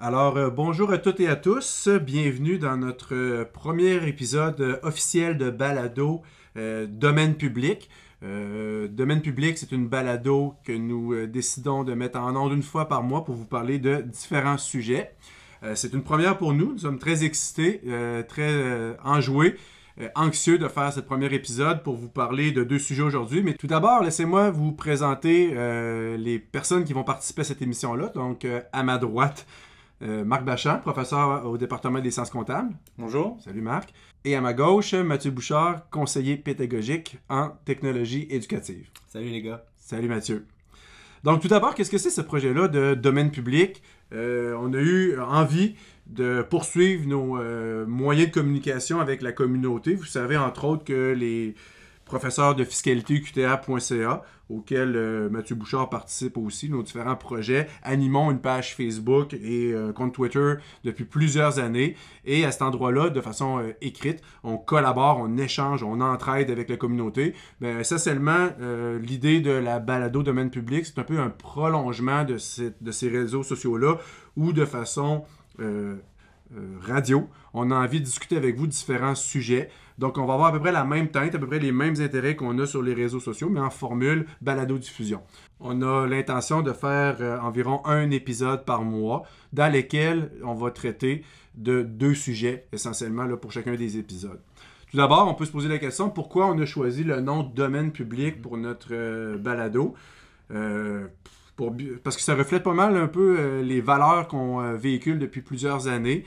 Alors, euh, bonjour à toutes et à tous. Bienvenue dans notre euh, premier épisode euh, officiel de Balado Domaine public. Domaine public, c'est une balado que nous décidons de mettre en ordre une fois par mois pour vous parler de différents sujets. c'est une première pour nous. Nous sommes très excités, très enjoués anxieux de faire ce premier épisode pour vous parler de deux sujets aujourd'hui. Mais tout d'abord, laissez-moi vous présenter les personnes qui vont participer à cette émission-là. Donc, à ma droite, euh, Marc Bachand, professeur au département des sciences comptables. Bonjour. Salut Marc. Et à ma gauche, Mathieu Bouchard, conseiller pédagogique en technologie éducative. Salut les gars. Salut Mathieu. Donc tout d'abord, qu'est-ce que c'est ce projet-là de domaine public? Euh, on a eu envie de poursuivre nos euh, moyens de communication avec la communauté. Vous savez entre autres que les professeur de fiscalité QTA.ca, auquel euh, Mathieu Bouchard participe aussi, nos différents projets. Animons une page Facebook et euh, compte Twitter depuis plusieurs années. Et à cet endroit-là, de façon euh, écrite, on collabore, on échange, on entraide avec la communauté. ça, ben, essentiellement, l'idée de la balado domaine public, c'est un peu un prolongement de, ces réseaux sociaux-là, où de façon radio, on a envie de discuter avec vous différents sujets. Donc, on va avoir à peu près la même teinte, à peu près les mêmes intérêts qu'on a sur les réseaux sociaux, mais en formule balado-diffusion. On a l'intention de faire euh, environ un épisode par mois dans lesquels on va traiter de deux sujets essentiellement pour chacun des épisodes. Tout d'abord, on peut se poser la question pourquoi on a choisi le nom de domaine public pour notre euh, balado. Euh, parce que ça reflète pas mal un peu les valeurs qu'on véhicule depuis plusieurs années.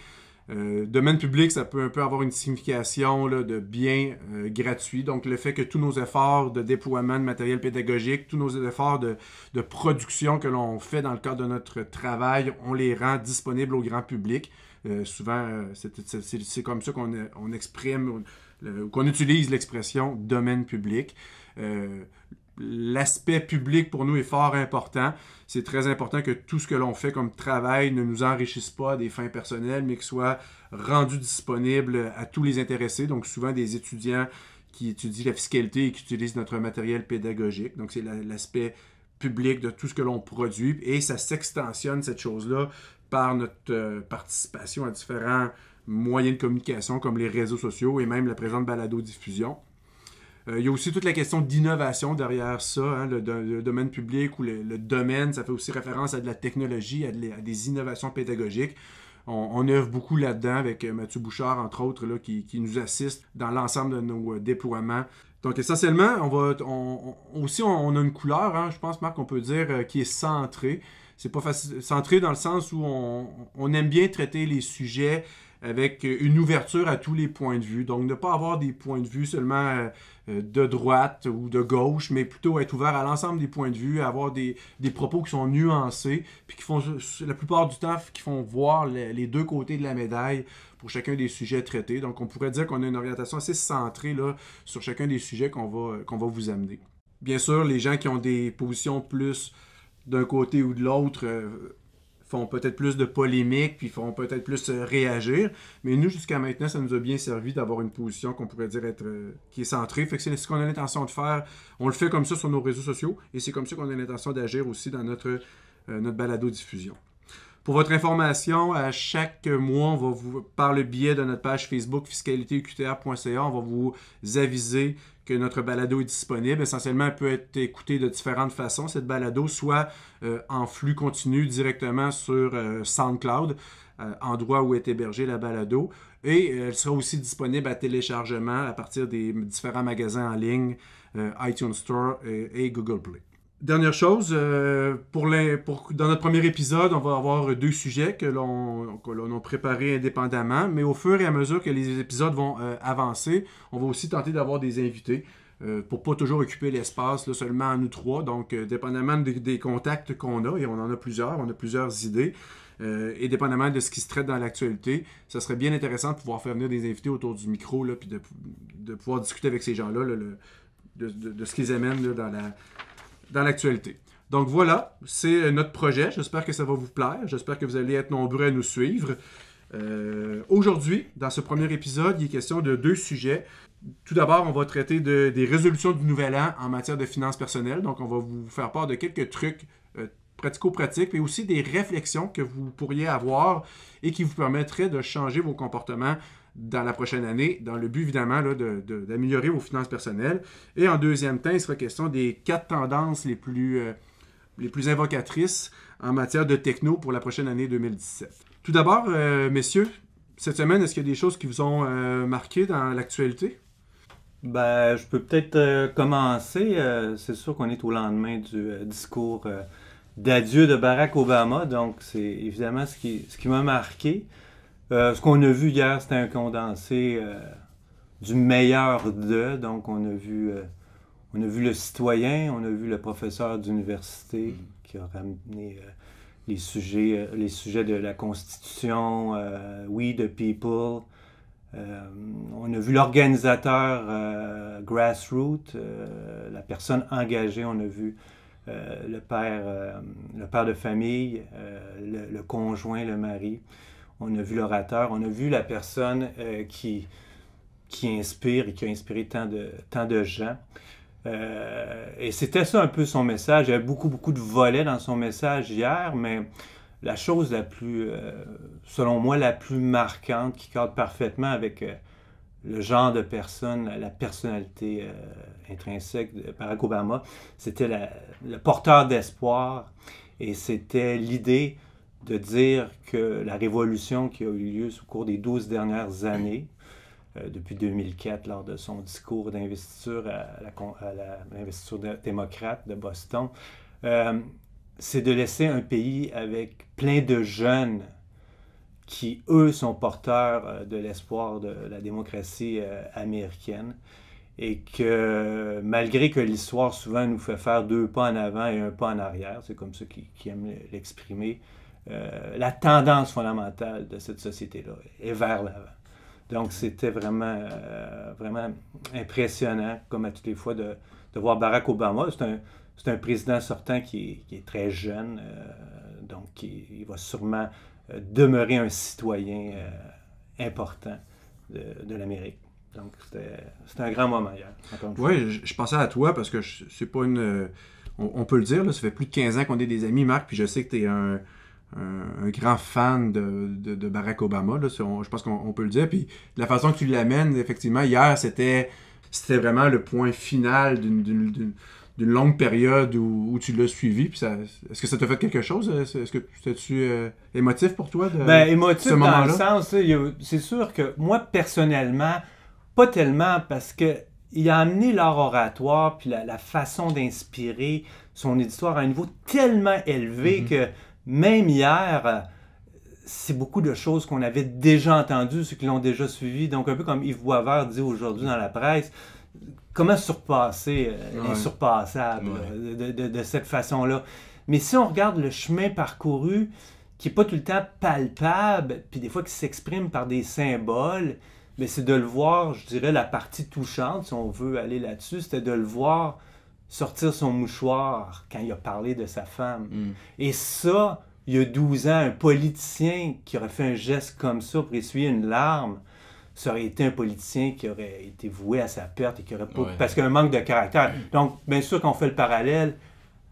Euh, domaine public, ça peut un peu avoir une signification de bien euh, gratuit. Donc, le fait que tous nos efforts de déploiement de matériel pédagogique, tous nos efforts de, production que l'on fait dans le cadre de notre travail, on les rend disponibles au grand public. Euh, souvent, c'est comme ça qu'on exprime qu'on utilise l'expression domaine public l'aspect public pour nous est fort important. C'est très important que tout ce que l'on fait comme travail ne nous enrichisse pas des fins personnelles, mais que soit rendu disponible à tous les intéressés, donc souvent des étudiants qui étudient la fiscalité et qui utilisent notre matériel pédagogique. Donc c'est l'aspect public de tout ce que l'on produit et ça s'extensionne cette chose-là par notre euh, participation à différents moyens de communication comme les réseaux sociaux et même la présente balado-diffusion. Euh, il y a aussi toute la question d'innovation derrière ça, hein, le, domaine public ou le, domaine, ça fait aussi référence à de la technologie, à, des innovations pédagogiques. On, œuvre beaucoup là-dedans avec euh, Mathieu Bouchard, entre autres, là, qui, nous assiste dans l'ensemble de nos euh, déploiements. Donc essentiellement, on va aussi on, a une couleur, hein, je pense Marc, on peut dire, qui est centrée. C'est pas facile, centrée dans le sens où on aime bien traiter les sujets avec une ouverture à tous les points de vue. Donc, ne pas avoir des points de vue seulement euh, de droite ou de gauche, mais plutôt être ouvert à l'ensemble des points de vue, avoir des, propos qui sont nuancés, puis qui font la plupart du temps qui font voir les, deux côtés de la médaille pour chacun des sujets traités. Donc on pourrait dire qu'on a une orientation assez centrée là, sur chacun des sujets qu'on va, qu'on va vous amener. Bien sûr, les gens qui ont des positions plus d'un côté ou de l'autre euh, font peut-être plus de polémiques, puis font peut-être plus euh, réagir. Mais nous, jusqu'à maintenant, ça nous a bien servi d'avoir une position qu'on pourrait dire être euh, qui est centrée. Fait que c'est ce qu'on a l'intention de faire. On le fait comme ça sur nos réseaux sociaux et c'est comme ça qu'on a l'intention d'agir aussi dans notre, euh, notre balado-diffusion. Pour votre information, à chaque mois, on va vous, par le biais de notre page Facebook fiscalitéuqtr.ca, on va vous aviser que notre balado est disponible. Essentiellement, elle peut être écoutée de différentes façons, cette balado, soit euh, en flux continu directement sur euh, SoundCloud, euh, endroit où est hébergée la balado. Et elle sera aussi disponible à téléchargement à partir des différents magasins en ligne, iTunes Store et Google Play. Dernière chose, euh, pour dans notre premier épisode, on va avoir deux sujets que l'on a préparés indépendamment, mais au fur et à mesure que les épisodes vont euh, avancer, on va aussi tenter d'avoir des invités pour euh, pour pas toujours occuper l'espace seulement à nous trois. Donc, dépendamment des, contacts qu'on a, et on en a plusieurs, on a plusieurs idées, et dépendamment de ce qui se traite dans l'actualité, ça serait bien intéressant de pouvoir faire venir des invités autour du micro, là, puis de, pouvoir discuter avec ces gens-là, de, ce qu'ils amènent dans la dans l'actualité. Donc voilà, c'est euh, notre projet. J'espère que ça va vous plaire. J'espère que vous allez être nombreux à nous suivre. Euh, aujourd'hui, dans ce premier épisode, il est question de deux sujets. Tout d'abord, on va traiter des résolutions du nouvel an en matière de finances personnelles. Donc, on va vous faire part de quelques trucs euh, pratico-pratiques, mais aussi des réflexions que vous pourriez avoir et qui vous permettraient de changer vos comportements dans la prochaine année, dans le but évidemment d'améliorer vos finances personnelles. Et en deuxième temps, il sera question des quatre tendances les plus, euh, les plus invocatrices en matière de techno pour la prochaine année 2017. Tout d'abord, euh, messieurs, cette semaine, est-ce qu'il y a des choses qui vous ont euh, marquées marqué dans l'actualité? Ben, je peux peut-être commencer. c'est sûr qu'on est au lendemain du discours d'adieu de Barack Obama, donc c'est évidemment ce qui, ce qui m'a marqué. Euh, ce qu'on a vu hier, c'était un condensé euh, du meilleur de. Donc, euh, on a vu. le citoyen, on a vu le professeur d'université mm. qui a ramené les sujets, de la Constitution, oui, the People, on a vu l'organisateur grassroots, la personne engagée, on a vu le, père, le père de famille, le, conjoint, le mari on a vu l'orateur, on a vu la personne euh, qui, inspire et qui a inspiré tant de, tant de gens. Euh, et c'était ça un peu son message. Il y avait beaucoup, beaucoup de volets dans son message hier, mais la chose la plus, euh, selon moi, la plus marquante qui cadre parfaitement avec le genre de personne, la personnalité intrinsèque de Barack Obama, c'était le porteur d'espoir et c'était l'idée de dire que la révolution qui a eu lieu au cours des 12 dernières années, euh, depuis 2004, lors de son discours d'investiture à l'investiture démocrate de Boston, euh, c'est de laisser un pays avec plein de jeunes qui, eux, sont porteurs euh, de l'espoir de la démocratie américaine et que malgré que l'histoire souvent nous fait faire deux pas en avant et un pas en arrière, c'est comme ceux qui aiment l'exprimer, euh, la tendance fondamentale de cette société-là est vers l'avant. Donc, c'était vraiment, euh, vraiment impressionnant, comme à toutes les fois, de, de voir Barack Obama. C'est un, un, président sortant qui est, très jeune, euh, donc il, va sûrement demeurer un citoyen important de, de l'Amérique. Donc, c'était un grand moment hier. Oui, je, je, pensais à toi parce que c'est pas une. On, peut le dire, ça fait plus de 15 ans qu'on est des amis, Marc, puis je sais que tu es un un, grand fan de, de, Barack Obama, là, je pense qu'on peut le dire. Puis la façon que tu l'amènes, effectivement, hier, c'était c'était vraiment le point final d'une longue période où, tu l'as suivi. Est-ce que ça t'a fait quelque chose? Est-ce que c'était-tu euh, émotif pour toi? De, ben, émotif dans le sens, c'est sûr que moi, personnellement, pas tellement parce que il a amené l'art oratoire puis la, façon d'inspirer son éditoire à un niveau tellement élevé mm-hmm. que même hier, euh, c'est beaucoup de choses qu'on avait déjà entendues, ceux qui l'ont déjà suivi. Donc, un peu comme Yves Boisvert dit aujourd'hui dans la presse, comment surpasser euh, insurpassable, l'insurpassable de, cette façon-là. Mais si on regarde le chemin parcouru, qui n'est pas tout le temps palpable, puis des fois qui s'exprime par des symboles, mais c'est de le voir, je dirais, la partie touchante, si on veut aller là-dessus, c'était de le voir sortir son mouchoir quand il a parlé de sa femme. Mm. Et ça, il y a 12 ans, un politicien qui aurait fait un geste comme ça pour essuyer une larme, ça aurait été un politicien qui aurait été voué à sa perte et qui aurait pas... Parce qu'il y a un manque de caractère. Donc, bien sûr qu'on fait le parallèle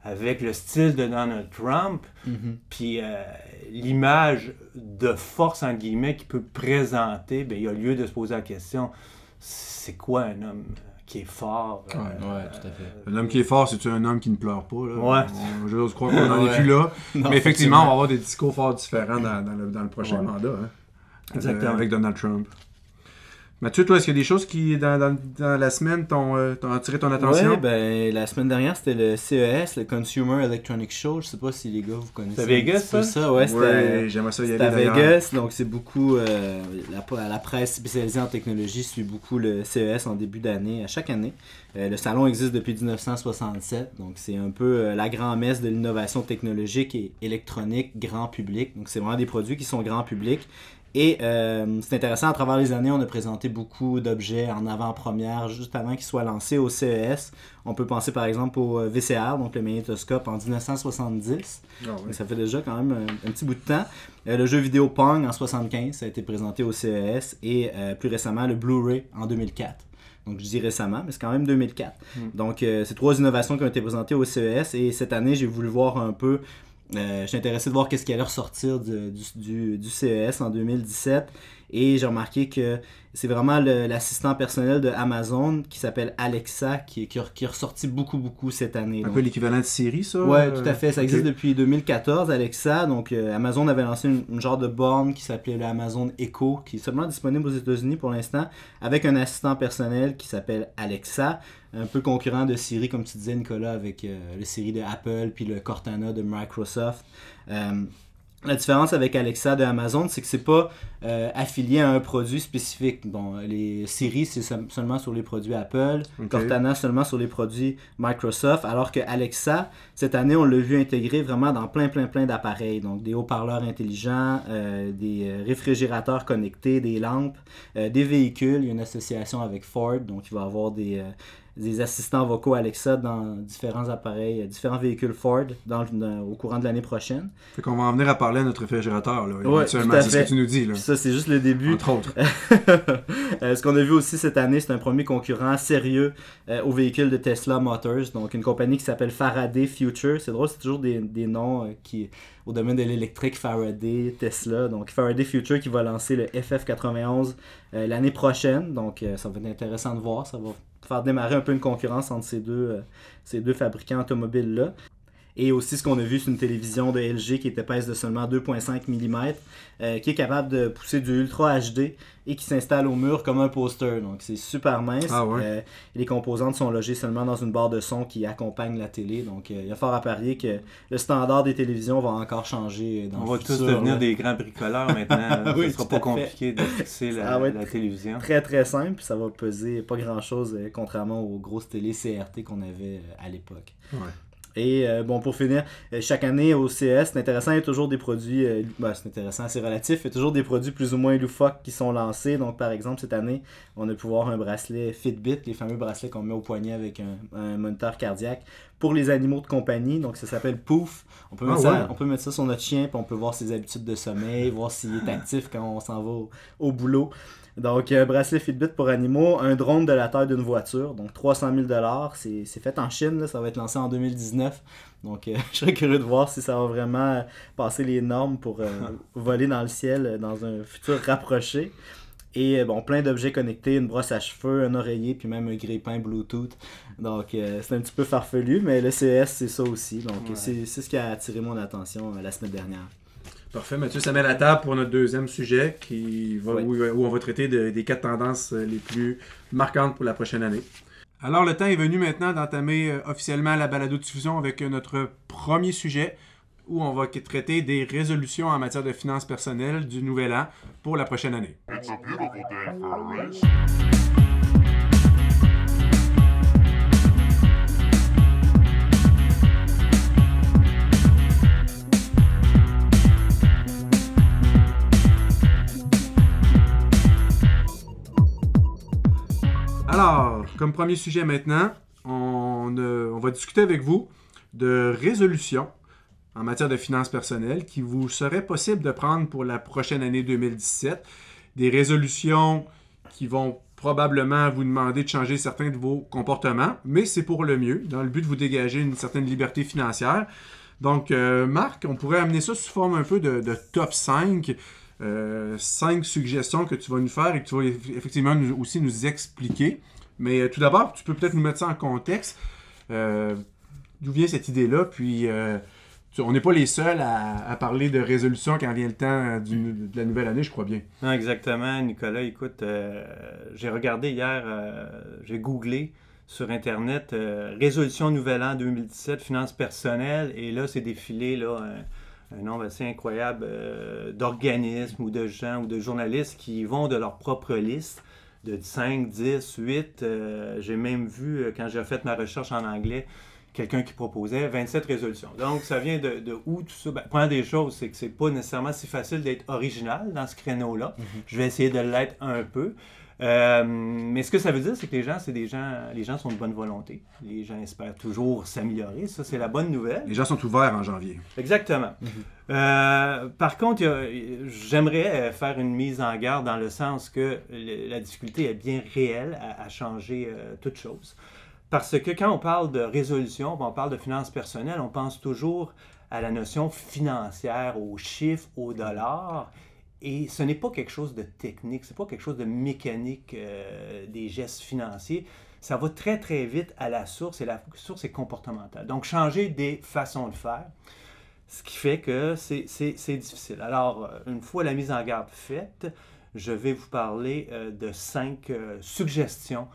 avec le style de Donald Trump, mm-hmm. puis euh, l'image de force, en guillemets, qu'il peut présenter, il y a lieu de se poser la question, c'est quoi un homme qui est fort. ouais, euh, tout à fait. Un homme qui est fort, c'est un homme qui ne pleure pas. Là. Ouais. je crois qu'on en est plus là. mais effectivement, on va avoir des discours forts différents dans, le, prochain mandat. Hein. Euh, Exactement. avec Donald Trump. Mathieu, toi, est-ce qu'il y a des choses qui, dans, la semaine, euh, t'ont attiré ton attention? Oui, ben, la semaine dernière, c'était le CES, le Consumer Electronic Show. Je sais pas si les gars, vous connaissez. C'était Vegas, ça? ça? Ouais, ouais j'aimerais ça y aller. Vegas, donc c'est beaucoup. Euh, la, presse spécialisée en technologie suit beaucoup le CES en début d'année, à chaque année. Euh, le salon existe depuis 1967, donc c'est un peu la grand-messe de l'innovation technologique et électronique grand public. Donc c'est vraiment des produits qui sont grand public et euh, c'est intéressant, à travers les années, on a présenté beaucoup d'objets en avant-première, juste avant qu'ils soient lancés au CES. On peut penser par exemple au euh, VCR, donc le magnétoscope, en 1970. Ah ça fait déjà quand même euh, un, petit bout de temps. le jeu vidéo Pong en 75, ça a été présenté au CES. Et plus récemment, le Blu-ray en 2004. Donc, je dis récemment, mais c'est quand même 2004. Hmm. Donc, ces trois innovations qui ont été présentées au CES. Et cette année, j'ai voulu voir un peu euh, je suis intéressé de voir qu'est-ce qui allait ressortir du, du, CES en 2017. Et j'ai remarqué que c'est vraiment l'assistant personnel de Amazon qui s'appelle Alexa qui, qui, qui est ressorti beaucoup, beaucoup cette année. Un peu l'équivalent de Siri, ça Oui, tout à euh, fait. Ça existe depuis 2014, Alexa. Donc, euh, Amazon avait lancé une, genre de borne qui s'appelait l'Amazon Echo, qui est seulement disponible aux États-Unis pour l'instant, avec un assistant personnel qui s'appelle Alexa un peu concurrent de Siri, comme tu disais, Nicolas, avec euh, le Siri de Apple puis le Cortana de Microsoft. Euh, la différence avec Alexa de Amazon, c'est que c'est pas euh, affilié à un produit spécifique. Bon, les Siri, c'est seulement sur les produits Apple, Cortana seulement sur les produits Microsoft, alors que Alexa, cette année, on l'a vu intégrer vraiment dans plein, plein, plein d'appareils. Donc, des haut-parleurs intelligents, des réfrigérateurs connectés, des lampes, des véhicules. Il y a une association avec Ford, donc il va avoir des des assistants vocaux Alexa dans différents appareils, euh, différents véhicules Ford dans, au courant de l'année prochaine. Fait qu'on va en venir à parler à notre réfrigérateur, là, éventuellement. c'est ce que tu nous dis. Là. Ça, c'est juste le début. Entre autres. Euh, ce qu'on a vu aussi cette année, c'est un premier concurrent sérieux euh, au véhicule de Tesla Motors, donc une compagnie qui s'appelle Faraday Future. C'est drôle, c'est toujours des, noms qui au domaine de l'électrique, Faraday, Tesla. Donc Faraday Future qui va lancer le FF91 l'année prochaine. Donc ça va être intéressant de voir, ça va faire démarrer un peu une concurrence entre ces deux, euh, ces deux fabricants automobiles-là et aussi ce qu'on a vu sur une télévision de LG qui est épaisse de seulement 2,5 mm, euh, qui est capable de pousser du Ultra HD et qui s'installe au mur comme un poster. Donc c'est super mince. Ah euh, les composantes sont logées seulement dans une barre de son qui accompagne la télé. Donc euh, il y a fort à parier que le standard des télévisions va encore changer dans On va tous devenir des grands bricoleurs maintenant. oui, Ce sera pas compliqué de fixer la, télévision. Très très simple, ça va peser pas grand chose, contrairement aux grosses télé CRT qu'on avait à l'époque. Et euh, bon, pour finir, euh, chaque année au CES, c'est intéressant, il y a toujours des produits, euh, bah, c'est intéressant, c'est relatif, il y a toujours des produits plus ou moins loufoques qui sont lancés. Donc, par exemple, cette année, on a pu voir un bracelet Fitbit, les fameux bracelets qu'on met au poignet avec un, moniteur cardiaque pour les animaux de compagnie. Donc, ça s'appelle Pouf. On peut, ah mettre ça, on peut mettre ça sur notre chien, puis on peut voir ses habitudes de sommeil, voir s'il est actif quand on s'en va au boulot. Donc, un euh, bracelet Fitbit pour animaux, un drone de la taille d'une voiture, donc 300 000 C'est fait en Chine, ça va être lancé en 2019. Donc, euh, je serais curieux de voir si ça va vraiment passer les normes pour euh, voler dans le ciel dans un futur rapproché. Et bon, plein d'objets connectés, une brosse à cheveux, un oreiller, puis même un grépin Bluetooth. Donc, c'est un petit peu farfelu, mais le CES, c'est ça aussi. Donc, c'est ce qui a attiré mon attention la semaine dernière. Parfait, Mathieu, ça met la table pour notre deuxième sujet qui va, où, on va traiter des quatre tendances euh, les plus marquantes pour la prochaine année. Alors, le temps est venu maintenant d'entamer euh, officiellement la de diffusion avec euh, notre premier sujet où on va traiter des résolutions en matière de finances personnelles du nouvel an pour la prochaine année. Alors, comme premier sujet maintenant, on, euh, va discuter avec vous de résolutions en matière de finances personnelles qui vous seraient possible de prendre pour la prochaine année 2017. Des résolutions qui vont probablement vous demander de changer certains de vos comportements, mais c'est pour le mieux, dans le but de vous dégager une certaine liberté financière. Donc, euh, Marc, on pourrait amener ça sous forme un peu de, de top 5 euh, cinq suggestions que tu vas nous faire et que tu vas effectivement aussi nous expliquer. Mais euh, tout d'abord, tu peux peut-être nous mettre ça en contexte. Euh, d'où vient cette idée-là? Puis, on n'est pas les seuls à, parler de résolution quand vient le temps de la nouvelle année, je crois bien. Non, exactement, Nicolas. Écoute, j'ai regardé hier, j'ai googlé sur Internet résolution nouvel an 2017, finances personnelles, et là, c'est défilé, là un nombre assez incroyable euh, d'organismes ou de gens ou de journalistes qui vont de leur propre liste de 5, 10, 8. j'ai même vu, euh, quand j'ai fait ma recherche en anglais, quelqu'un qui proposait 27 résolutions. Donc, ça vient de, où tout ça? Ben, des choses, c'est que c'est pas nécessairement si facile d'être original dans ce créneau-là. Mhm. Je vais essayer de l'être un peu. Euh, mais ce que ça veut dire, c'est que les gens, c'est des gens, les gens sont de bonne volonté. Les gens espèrent toujours s'améliorer. Ça, c'est la bonne nouvelle. Les gens sont ouverts en janvier. Exactement. Mhm. Euh, par contre, j'aimerais euh, faire une mise en garde dans le sens que la difficulté est bien réelle à, changer toute chose. Parce que quand on parle de résolution, on parle de finances personnelles, on pense toujours à la notion financière, aux chiffres, aux dollars. Et ce n'est pas quelque chose de technique, ce n'est pas quelque chose de mécanique euh, des gestes financiers. Ça va très, très vite à la source et la source est comportementale. Donc, changer des façons de faire, ce qui fait que c'est difficile. Alors, euh, une fois la mise en garde faite, je vais vous parler euh, de cinq suggestions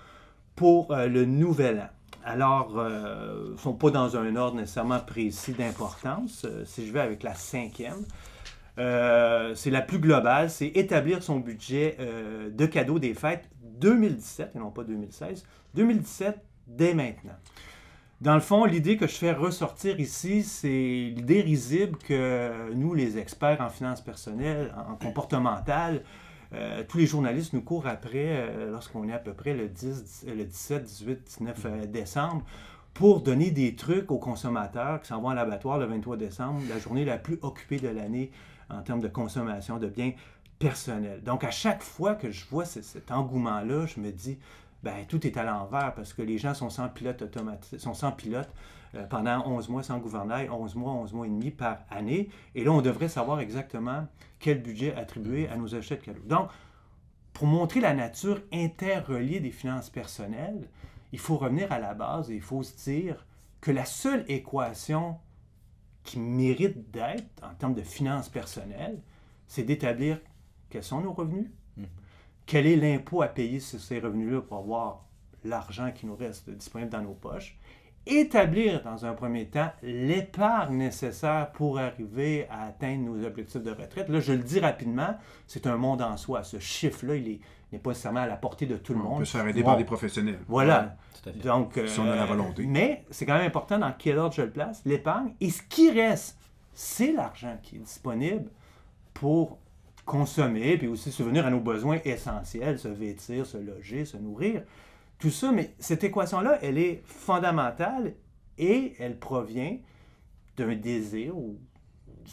pour le nouvel an. Alors, ne sont pas dans un ordre nécessairement précis d'importance. si je vais avec la cinquième, euh, c'est la plus globale, c'est établir son budget euh, de cadeaux des fêtes 2017 et non pas 2016, 2017 dès maintenant. Dans le fond, l'idée que je fais ressortir ici, c'est l'idée risible que nous, les experts en finances personnelles, en comportemental, euh, tous les journalistes nous courent après lorsqu'on est à peu près le, le 17, 18, 19 décembre pour donner des trucs aux consommateurs qui s'en vont à l'abattoir le 23 décembre, la journée la plus occupée de l'année en termes de consommation de biens personnels. Donc à chaque fois que je vois cet engouement-là, je me dis, ben, tout est à l'envers parce que les gens sont sans pilote automatique, sont sans pilote euh, pendant 11 mois sans gouvernail, 11 mois, 11 mois et demi par année. Et là, on devrait savoir exactement quel budget attribuer à nos achats de cadeaux. Donc, pour montrer la nature interreliée des finances personnelles, il faut revenir à la base et il faut se dire que la seule équation qui mérite d'être en termes de finances personnelles, c'est d'établir quels sont nos revenus, hmm. quel est l'impôt à payer sur ces revenus-là pour avoir l'argent qui nous reste disponible dans nos poches, établir dans un premier temps l'épargne nécessaire pour arriver à atteindre nos objectifs de retraite. Là, je le dis rapidement, c'est un monde en soi. Ce chiffre-là, il est n'est pas nécessairement à la portée de tout le monde. On peut se faire aider par des professionnels. Voilà. Donc, si on a euh, la volonté. Mais c'est quand même important dans quel ordre je le place, l'épargne. Et ce qui reste, c'est l'argent qui est disponible pour consommer, puis aussi subvenir à nos besoins essentiels, se vêtir, se loger, se nourrir. Tout ça, mais cette équation-là, elle est fondamentale et elle provient d'un désir ou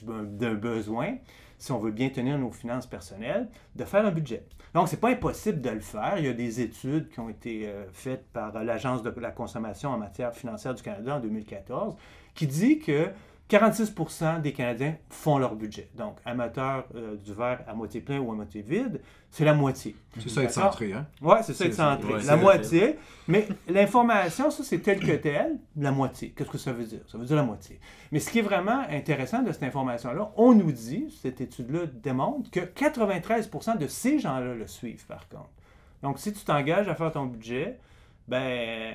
d'un besoin si on veut bien tenir nos finances personnelles, de faire un budget. Donc, ce n'est pas impossible de le faire. Il y a des études qui ont été euh, faites par l'Agence de la consommation en matière financière du Canada en 2014 qui dit que 46 des Canadiens font leur budget. Donc, amateur euh, du verre à moitié plein ou à moitié vide, c'est la moitié. C'est ça être centré, hein? Oui, c'est ça être centré. la moitié. Mais l'information, ça, c'est tel que tel, la moitié. Qu'est-ce que ça veut dire? Ça veut dire la moitié. Mais ce qui est vraiment intéressant de cette information-là, on nous dit, cette étude-là démontre que 93 de ces gens-là le suivent, par contre. Donc, si tu t'engages à faire ton budget, ben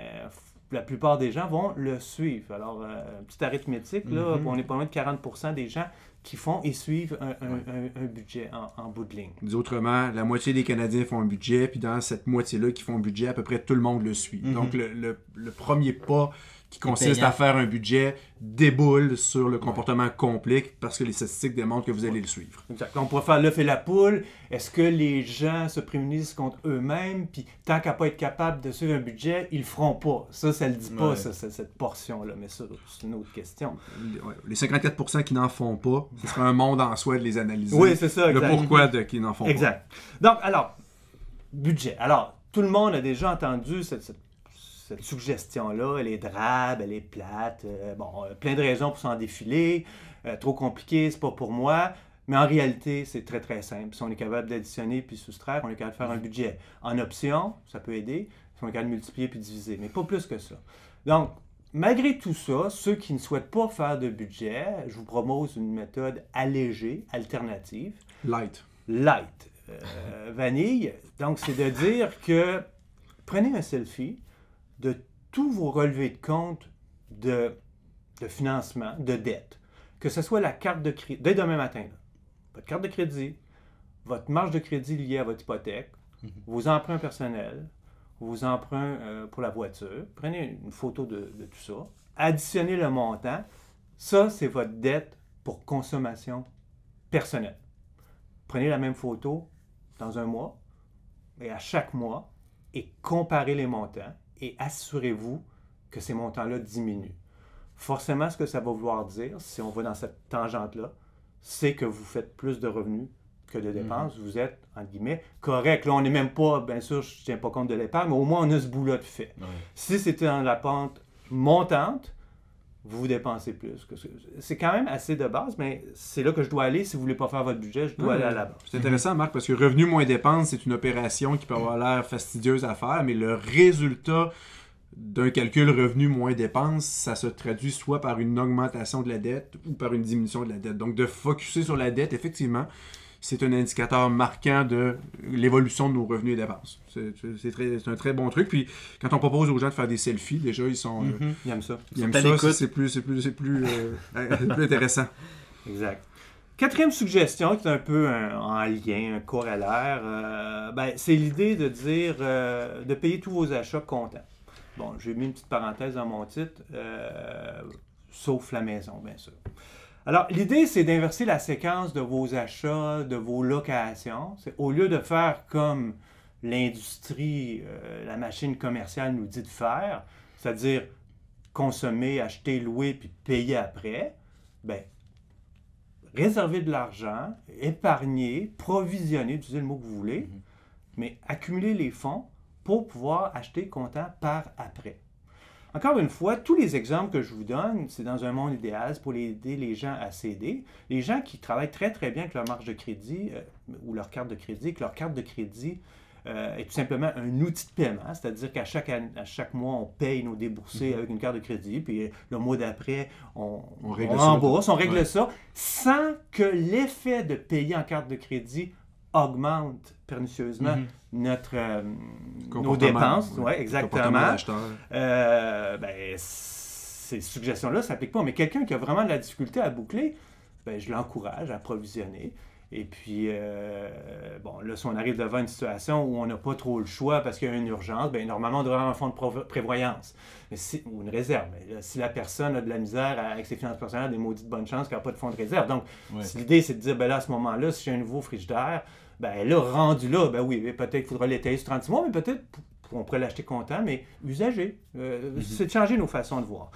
la plupart des gens vont le suivre. Alors, euh, petite arithmétique, là, mhm. on est pas loin de 40 des gens qui font et suivent un, budget en, en, bout de autrement, la moitié des Canadiens font un budget, puis dans cette moitié-là qui font un budget, à peu près tout le monde le suit. Mhm. Donc, le premier pas qui consiste à faire un budget déboule sur le comportement compliqué parce que les statistiques démontrent que vous allez le suivre. Exactement. On pourrait faire l'œuf et la poule. Est-ce que les gens se prémunissent contre eux-mêmes? Puis tant qu'à pas être capable de suivre un budget, ils le feront pas. Ça, ça le dit pas, ça, cette portion-là. Mais ça, c'est une autre question. Les 54 qui n'en font pas, ce serait un monde en soi de les analyser. Oui, c'est ça. Le pourquoi de qui n'en font pas. Exact. Donc, alors, budget. Alors, tout le monde a déjà entendu cette cette suggestion-là, elle est drabe, elle est plate, euh, bon, euh, plein de raisons pour s'en défiler, euh, trop compliqué, c'est pas pour moi. Mais en réalité, c'est très très simple. Si on est capable d'additionner puis soustraire, on est capable de faire un budget. En option, ça peut aider, si on est capable de multiplier puis diviser, mais pas plus que ça. Donc, malgré tout ça, ceux qui ne souhaitent pas faire de budget, je vous propose une méthode allégée, alternative. Light. Light. vanille. Donc, c'est de dire que prenez un selfie de tous vos relevés de compte de, financement, de dette. Que ce soit la carte de crédit, dès demain matin, votre carte de crédit, votre marge de crédit liée à votre hypothèque, mhm. vos emprunts personnels, vos emprunts euh, pour la voiture, prenez une photo de, de tout ça, additionnez le montant, ça c'est votre dette pour consommation personnelle. Prenez la même photo dans un mois et à chaque mois et comparez les montants et assurez-vous que ces montants-là diminuent. Forcément, ce que ça va vouloir dire, si on va dans cette tangente-là, c'est que vous faites plus de revenus que de dépenses. Mhm. Vous êtes, entre guillemets, correct. Là, on n'est même pas, bien sûr, je ne tiens pas compte de l'épargne, mais au moins, on a ce bout de fait. Si c'était dans la pente montante, vous dépensez plus. C'est quand même assez de base, mais c'est là que je dois aller. Si vous voulez pas faire votre budget, je dois aller à la C'est intéressant, Marc, parce que revenu moins dépenses, c'est une opération qui peut avoir l'air fastidieuse à faire, mais le résultat d'un calcul revenu moins dépenses, ça se traduit soit par une augmentation de la dette ou par une diminution de la dette. Donc de focuser sur la dette, effectivement, c'est un indicateur marquant de l'évolution de nos revenus d'avance. C'est un très bon truc. Puis quand on propose aux gens de faire des selfies, déjà, ils sont. Euh, mhm. ils aiment ça. Ils aiment ça. Euh, c'est plus, intéressant. Exact. Quatrième suggestion, qui est un peu en lien, un corollaire, euh, ben, c'est l'idée de dire de payer tous vos achats comptants. Bon, j'ai mis une petite parenthèse dans mon titre, sauf la maison, bien sûr. Alors, l'idée, c'est d'inverser la séquence de vos achats, de vos locations. Au lieu de faire comme l'industrie, euh, la machine commerciale nous dit de faire, c'est-à-dire consommer, acheter, louer, puis payer après, ben, réserver de l'argent, épargner, provisionner, utilisez le mot que vous voulez, mhm. mais accumuler les fonds pour pouvoir acheter comptant par après. Encore une fois, tous les exemples que je vous donne, c'est dans un monde idéal, pour aider les gens à s'aider. Les gens qui travaillent très très bien avec leur marge de crédit euh, ou leur carte de crédit, que leur carte de crédit euh, est tout simplement un outil de paiement, c'est-à-dire qu'à chaque, à chaque mois, on paye nos déboursés mhm. avec une carte de crédit, puis euh, le mois d'après, on, on, on rembourse, on règle ça, sans que l'effet de payer en carte de crédit augmente pernicieusement mhm. notre, euh, nos dépenses. Oui, ouais, exactement. Euh, ben, ces suggestions-là ne s'appliquent pas, mais quelqu'un qui a vraiment de la difficulté à boucler, ben, je l'encourage à provisionner. Et puis, euh, bon, là, si on arrive devant une situation où on n'a pas trop le choix parce qu'il y a une urgence, ben normalement, on devrait avoir un fonds de prévoyance ou une réserve. si la personne a de la misère avec ses finances personnelles, des maudites bonnes chances qu'elle n'a pas de fonds de réserve. Donc, l'idée, c'est de dire, ben là, à ce moment-là, si j'ai un nouveau frigidaire, ben là, rendu là, ben oui, peut-être qu'il faudra l'étayer sur 36 mois, mais peut-être qu'on pourrait l'acheter content, mais usager. Euh, mhm. C'est de changer nos façons de voir.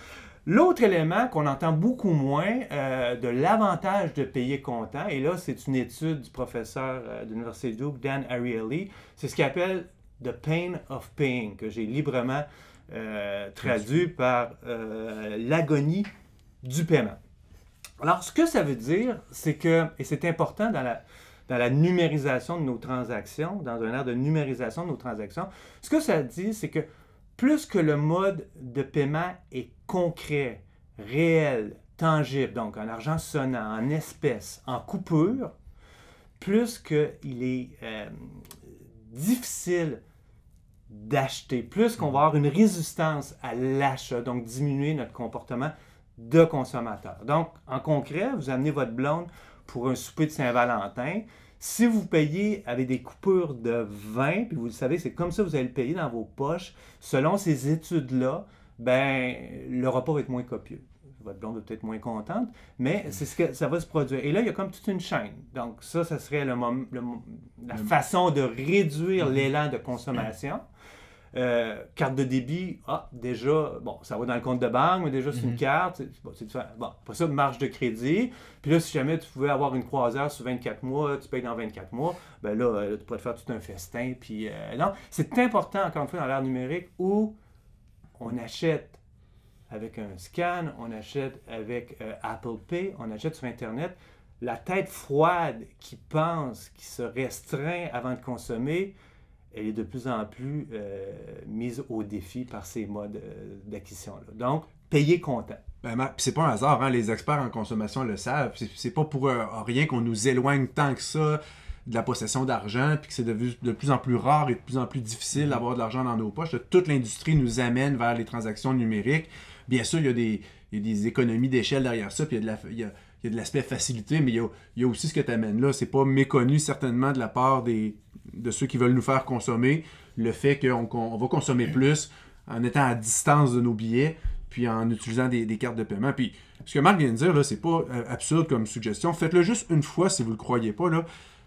L'autre élément qu'on entend beaucoup moins euh, de l'avantage de payer comptant, et là, c'est une étude du professeur euh, de l'Université Duke, Dan Ariely, c'est ce qu'il appelle The Pain of Paying, que j'ai librement traduit par l'agonie du paiement. Alors, ce que ça veut dire, c'est que, et c'est important dans la, dans la numérisation de nos transactions, dans un air de numérisation de nos transactions. Ce que ça dit, c'est que plus que le mode de paiement est concret, réel, tangible, donc en argent sonnant, en espèces, en coupure, plus qu'il est euh, difficile d'acheter, plus qu'on va avoir une résistance à l'achat, donc diminuer notre comportement de consommateur. Donc, en concret, vous amenez votre blonde pour un souper de Saint-Valentin. Si vous payez avec des coupures de vin, puis vous le savez, c'est comme ça que vous allez le payer dans vos poches, selon ces études-là, ben le repas va être moins copieux. Votre blonde va peut-être moins contente, mais c'est ce que ça va se produire. Et là, il y a comme toute une chaîne. Donc ça, ça serait la façon de réduire mhm. l'élan de consommation. Euh, carte de débit, ah, déjà, bon, ça va dans le compte de banque, mais déjà, c'est une mhm. carte. Bon, bon, pas ça, marge de crédit. Puis là, si jamais tu pouvais avoir une croisière sur 24 mois, tu payes dans 24 mois, ben euh, là, tu pourrais te faire tout un festin. Puis euh, non, c'est important, encore une fois, dans l'ère numérique où on achète avec un scan, on achète avec Apple Pay, on achète sur Internet. La tête froide qui pense, qui se restreint avant de consommer, elle est de plus en plus euh, mise au défi par ces modes euh, d'acquisition-là. Donc, payer comptant. Ben, c'est pas un hasard, hein? les experts en consommation le savent. C'est pas pour euh, rien qu'on nous éloigne tant que ça de la possession d'argent, puis que c'est de, de, plus en plus rare et de plus en plus difficile mm-hmm. d'avoir de l'argent dans nos poches. Toute l'industrie nous amène vers les transactions numériques. Bien sûr, il y a des, économies d'échelle derrière ça, puis il y a de la. l'aspect facilité, mais il y, a, aussi ce que tu là. C'est pas méconnu certainement de la part des, de ceux qui veulent nous faire consommer, le fait qu'on va consommer plus en étant à distance de nos billets, puis en utilisant des, cartes de paiement. Puis ce que Marc vient de dire, là, c'est pas euh, absurde comme suggestion. Faites-le juste une fois si vous le croyez pas. Là.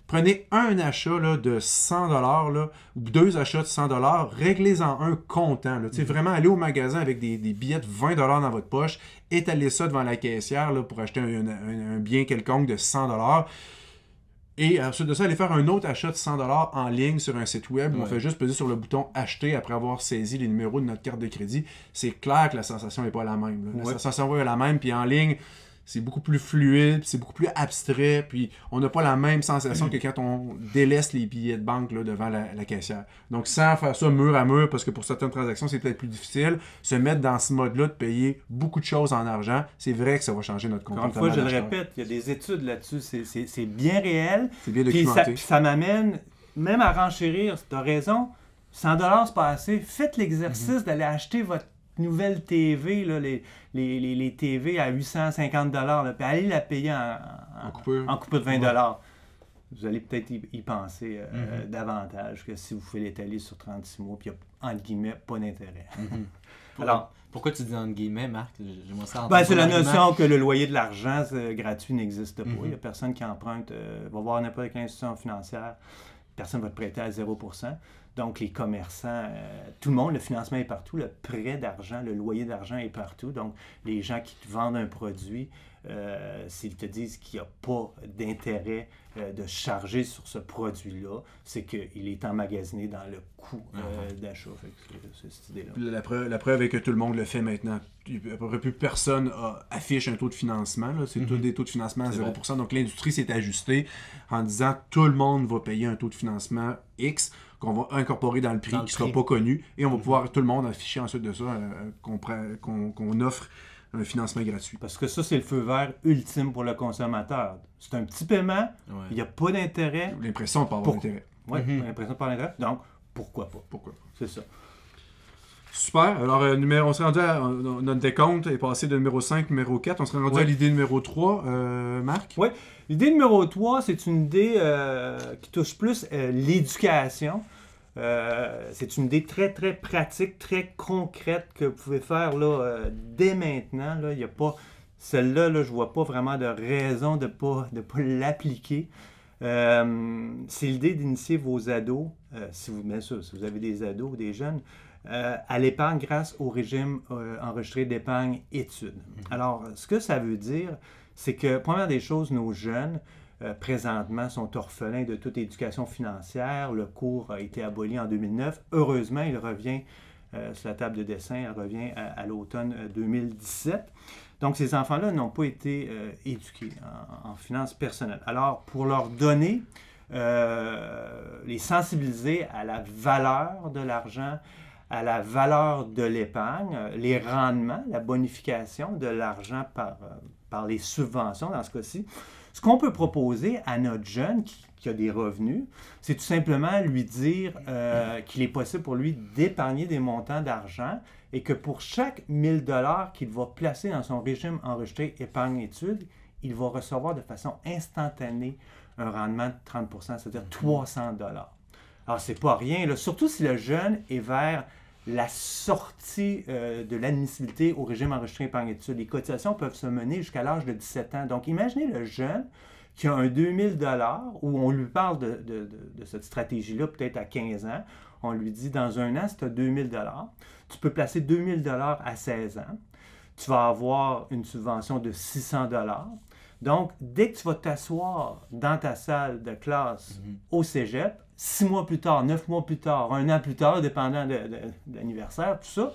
Prenez un achat là, de 100 dollars ou deux achats de 100 dollars, réglez-en un comptant. Là. Mm-hmm. Vraiment, aller au magasin avec des, billets de 20 dollars dans votre poche, étalez ça devant la caissière là, pour acheter un, un bien quelconque de 100 dollars. Et ensuite de ça, aller faire un autre achat de 100$ en ligne sur un site web. où On fait juste peser sur le bouton acheter après avoir saisi les numéros de notre carte de crédit. C'est clair que la sensation n'est pas la même. La sensation est la même. Puis en ligne, c'est beaucoup plus fluide, c'est beaucoup plus abstrait, puis on n'a pas la même sensation que quand on délaisse les billets de banque devant la, caissière. Donc, sans faire ça mur à mur, parce que pour certaines transactions, c'est peut-être plus difficile, se mettre dans ce mode-là de payer beaucoup de choses en argent, c'est vrai que ça va changer notre comportement. Encore une fois, je le répète, il y a des études là-dessus, c'est bien réel. C'est bien documenté. ça, m'amène même à renchérir, tu as raison, 100 c'est pas assez. Faites l'exercice mm-hmm. d'aller acheter votre nouvelle TV, les, TV à 850 dollars, puis allez la payer en, en, de 20 Vous allez peut-être y, penser euh, mm-hmm. davantage que si vous faites l'étaler sur 36 mois, puis il n'y a, guillemets, pas d'intérêt. Mm-hmm. Alors, pourquoi tu dis entre guillemets, Marc ben, C'est la notion que le loyer de l'argent gratuit n'existe pas. Mm-hmm. Il n'y a personne qui emprunte, euh, va voir n'importe quelle institution financière, personne ne va te prêter à 0 donc, les commerçants, euh, tout le monde, le financement est partout, le prêt d'argent, le loyer d'argent est partout. Donc, les gens qui te vendent un produit, euh, s'ils te disent qu'il n'y a pas d'intérêt euh, de charger sur ce produit-là, c'est qu'il est emmagasiné dans le coût uh-huh. d'achat. La preuve, est que tout le monde le fait maintenant. À peu près plus personne affiche un taux de financement. C'est tous mm-hmm. des taux de financement à 0%. Donc l'industrie s'est ajustée en disant tout le monde va payer un taux de financement X qu'on va incorporer dans le prix, qui ne sera pas connu, et on va mhm. pouvoir tout le monde afficher ensuite de ça euh, qu'on offre un financement gratuit. Parce que ça, c'est le feu vert ultime pour le consommateur. C'est un petit paiement, il n'y a pas d'intérêt. Mhm. L'impression de pas avoir d'intérêt. Oui, l'impression de pas d'intérêt. Donc, pourquoi pas? Pourquoi C'est ça. Super. Alors, euh, numéro, on serait rendu à euh, notre décompte est passé de numéro 5, numéro 4. On serait rendu à l'idée numéro 3, Marc. Oui. L'idée numéro 3, c'est une idée qui touche plus l'éducation. Euh, c'est une idée très, très pratique, très concrète que vous pouvez faire là, euh, dès maintenant. Là. Il y a pas, celle-là, là, je ne vois pas vraiment de raison de ne pas, l'appliquer. Euh, c'est l'idée d'initier vos ados, si vous, bien si vous avez des ados ou des jeunes, à l'épargne grâce au régime enregistré d'épargne études. Mhm. Alors, ce que ça veut dire, c'est que, première des choses, nos jeunes, euh, présentement sont orphelins de toute éducation financière. Le cours a été aboli en 2009. Heureusement, il revient euh, sur la table de dessin, il revient à, l'automne 2017. Euh, Donc, ces enfants-là n'ont pas été éduqués en, finances personnelles. Alors, pour leur donner, les sensibiliser à la valeur de l'argent, à la valeur de l'épargne, les rendements, la bonification de l'argent par, par les subventions dans ce cas-ci, ce qu'on peut proposer à notre jeune qui, a des revenus, c'est tout simplement lui dire euh, qu'il est possible pour lui d'épargner des montants d'argent et que pour chaque 1000 dollars qu'il va placer dans son régime enregistré épargne-études, il va recevoir de façon instantanée un rendement de 30 c'est-à-dire 300 mhm. dollars. Alors, c'est pas rien, surtout si le jeune est vers la sortie euh, de l'admissibilité au régime enregistré par études. Les cotisations peuvent se mener jusqu'à l'âge de 17 ans. Donc, imaginez le jeune qui a un 2000 où on lui parle de, cette stratégie-là peut-être à 15 ans. On lui dit, dans un an, c'est tu as 2000 tu peux placer 2000 à 16 ans. Tu vas avoir une subvention de 600 donc, dès que tu vas t'asseoir dans ta salle de classe mm-hmm. au cégep, six mois plus tard, neuf mois plus tard, un an plus tard, dépendant de, l'anniversaire, tout ça,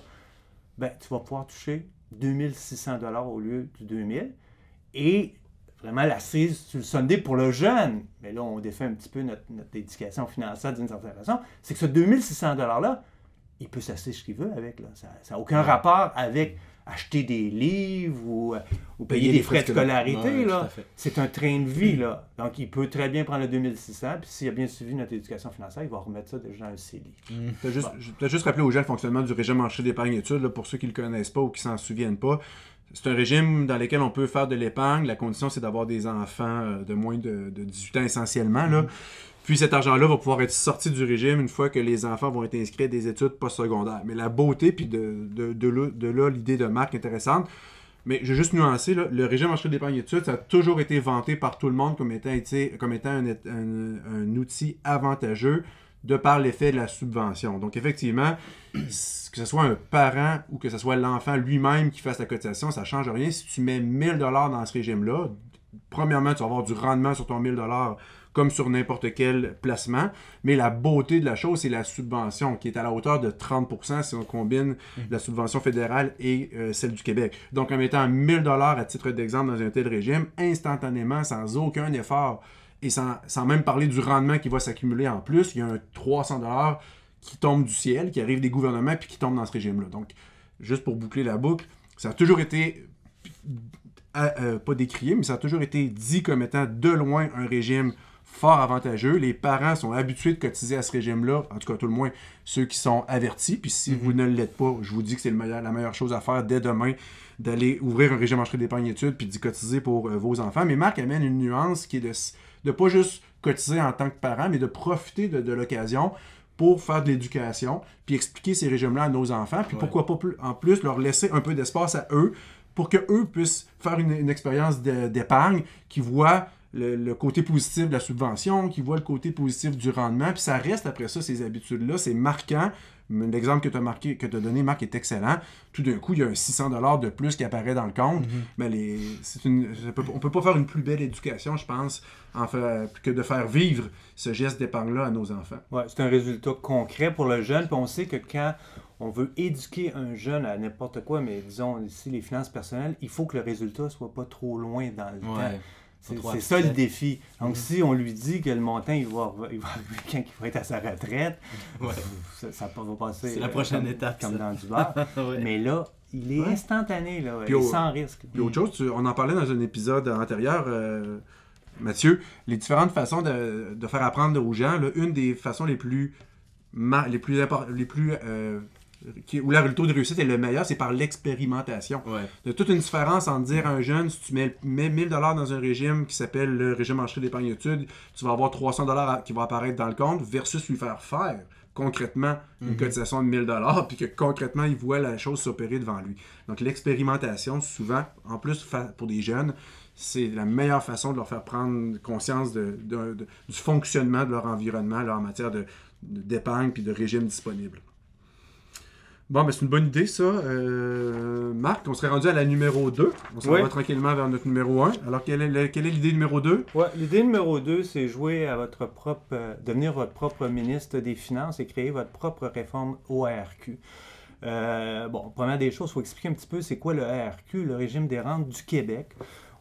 ben, tu vas pouvoir toucher 2600 au lieu du 2000. Et vraiment la l'assise tu le sondais pour le jeune, mais là, on défait un petit peu notre, éducation financière d'une certaine façon, c'est que ce 2600 $-là, il peut s'assister ce qu'il veut avec. Ça n'a aucun rapport avec acheter des livres ou, euh, payer, des, frais de scolarité. C'est un train de vie. Mm. Là. Donc, il peut très bien prendre le 2600, puis s'il a bien suivi notre éducation financière, il va remettre ça déjà dans le CD. Tu juste rappeler au gens le fonctionnement du régime marché d'épargne études, pour ceux qui ne le connaissent pas ou qui s'en souviennent pas. C'est un régime dans lequel on peut faire de l'épargne. La condition, c'est d'avoir des enfants euh, de moins de, 18 ans essentiellement. Là. Mm. Puis cet argent-là va pouvoir être sorti du régime une fois que les enfants vont être inscrits à des études postsecondaires. Mais la beauté, puis de, de, là l'idée de marque intéressante, mais je vais juste nuancer, là, le régime enregistré d'épargne études, ça a toujours été vanté par tout le monde comme étant, comme étant un, outil avantageux de par l'effet de la subvention. Donc effectivement, que ce soit un parent ou que ce soit l'enfant lui-même qui fasse la cotisation, ça ne change rien. Si tu mets 1000 dollars dans ce régime-là, premièrement, tu vas avoir du rendement sur ton 1000 dollars comme sur n'importe quel placement. Mais la beauté de la chose, c'est la subvention qui est à la hauteur de 30 si on combine mm. la subvention fédérale et euh, celle du Québec. Donc, en mettant 1000 à titre d'exemple dans un tel régime, instantanément, sans aucun effort et sans, même parler du rendement qui va s'accumuler en plus, il y a un 300 qui tombe du ciel, qui arrive des gouvernements, puis qui tombe dans ce régime-là. Donc, juste pour boucler la boucle, ça a toujours été euh, euh, pas décrié, mais ça a toujours été dit comme étant de loin un régime fort avantageux. Les parents sont habitués de cotiser à ce régime-là, en tout cas tout le moins ceux qui sont avertis. Puis si mhm. vous ne l'êtes pas, je vous dis que c'est la meilleure chose à faire dès demain, d'aller ouvrir un régime d'épargne études puis d'y cotiser pour euh, vos enfants. Mais Marc amène une nuance qui est de ne pas juste cotiser en tant que parent, mais de profiter de, l'occasion pour faire de l'éducation, puis expliquer ces régimes-là à nos enfants, puis pourquoi pas en plus leur laisser un peu d'espace à eux pour que eux puissent faire une, une expérience d'épargne qui voit le, côté positif de la subvention, qui voit le côté positif du rendement, puis ça reste après ça, ces habitudes-là, c'est marquant. L'exemple que tu as marqué, donné, Marc, est excellent. Tout d'un coup, il y a un 600 de plus qui apparaît dans le compte. Mm-hmm. Mais les, une, on peut pas faire une plus belle éducation, je pense, en que de faire vivre ce geste d'épargne-là à nos enfants. Ouais, c'est un résultat concret pour le jeune. Puis on sait que quand on veut éduquer un jeune à n'importe quoi, mais disons ici les finances personnelles, il faut que le résultat soit pas trop loin dans le temps. C'est ça le défi. Donc, mm-hmm. si on lui dit que le montant, il va, il va arriver quand il va être à sa retraite, ça, ça, va passer. C'est la euh, prochaine étape. Comme dans du Mais là, il est instantané, il sans risque. Puis autre chose, on en parlait dans un épisode antérieur, euh, Mathieu, les différentes façons de, faire apprendre aux gens, une des façons les plus, les plus, les plus euh, où là, le taux de réussite est le meilleur, c'est par l'expérimentation. Il y a toute une différence en dire à un jeune, si tu mets, mets 1000 dollars dans un régime qui s'appelle le régime enregistré d'épargne études, tu vas avoir 300 dollars qui vont apparaître dans le compte versus lui faire faire concrètement une mhm. cotisation de 1000 dollars puis que concrètement il voit la chose s'opérer devant lui. Donc l'expérimentation souvent en plus pour des jeunes, c'est la meilleure façon de leur faire prendre conscience de, du fonctionnement de leur environnement là, en matière de d'épargne puis de régime disponible. Bon, ben c'est une bonne idée, ça. Euh, Marc, on serait rendu à la numéro 2. On se tranquillement vers notre numéro 1. Alors, quelle est, l'idée numéro 2? l'idée numéro 2, c'est jouer à votre propre... Euh, devenir votre propre ministre des Finances et créer votre propre réforme au Euh, bon, première des choses, il faut expliquer un petit peu c'est quoi le RQ, le régime des rentes du Québec.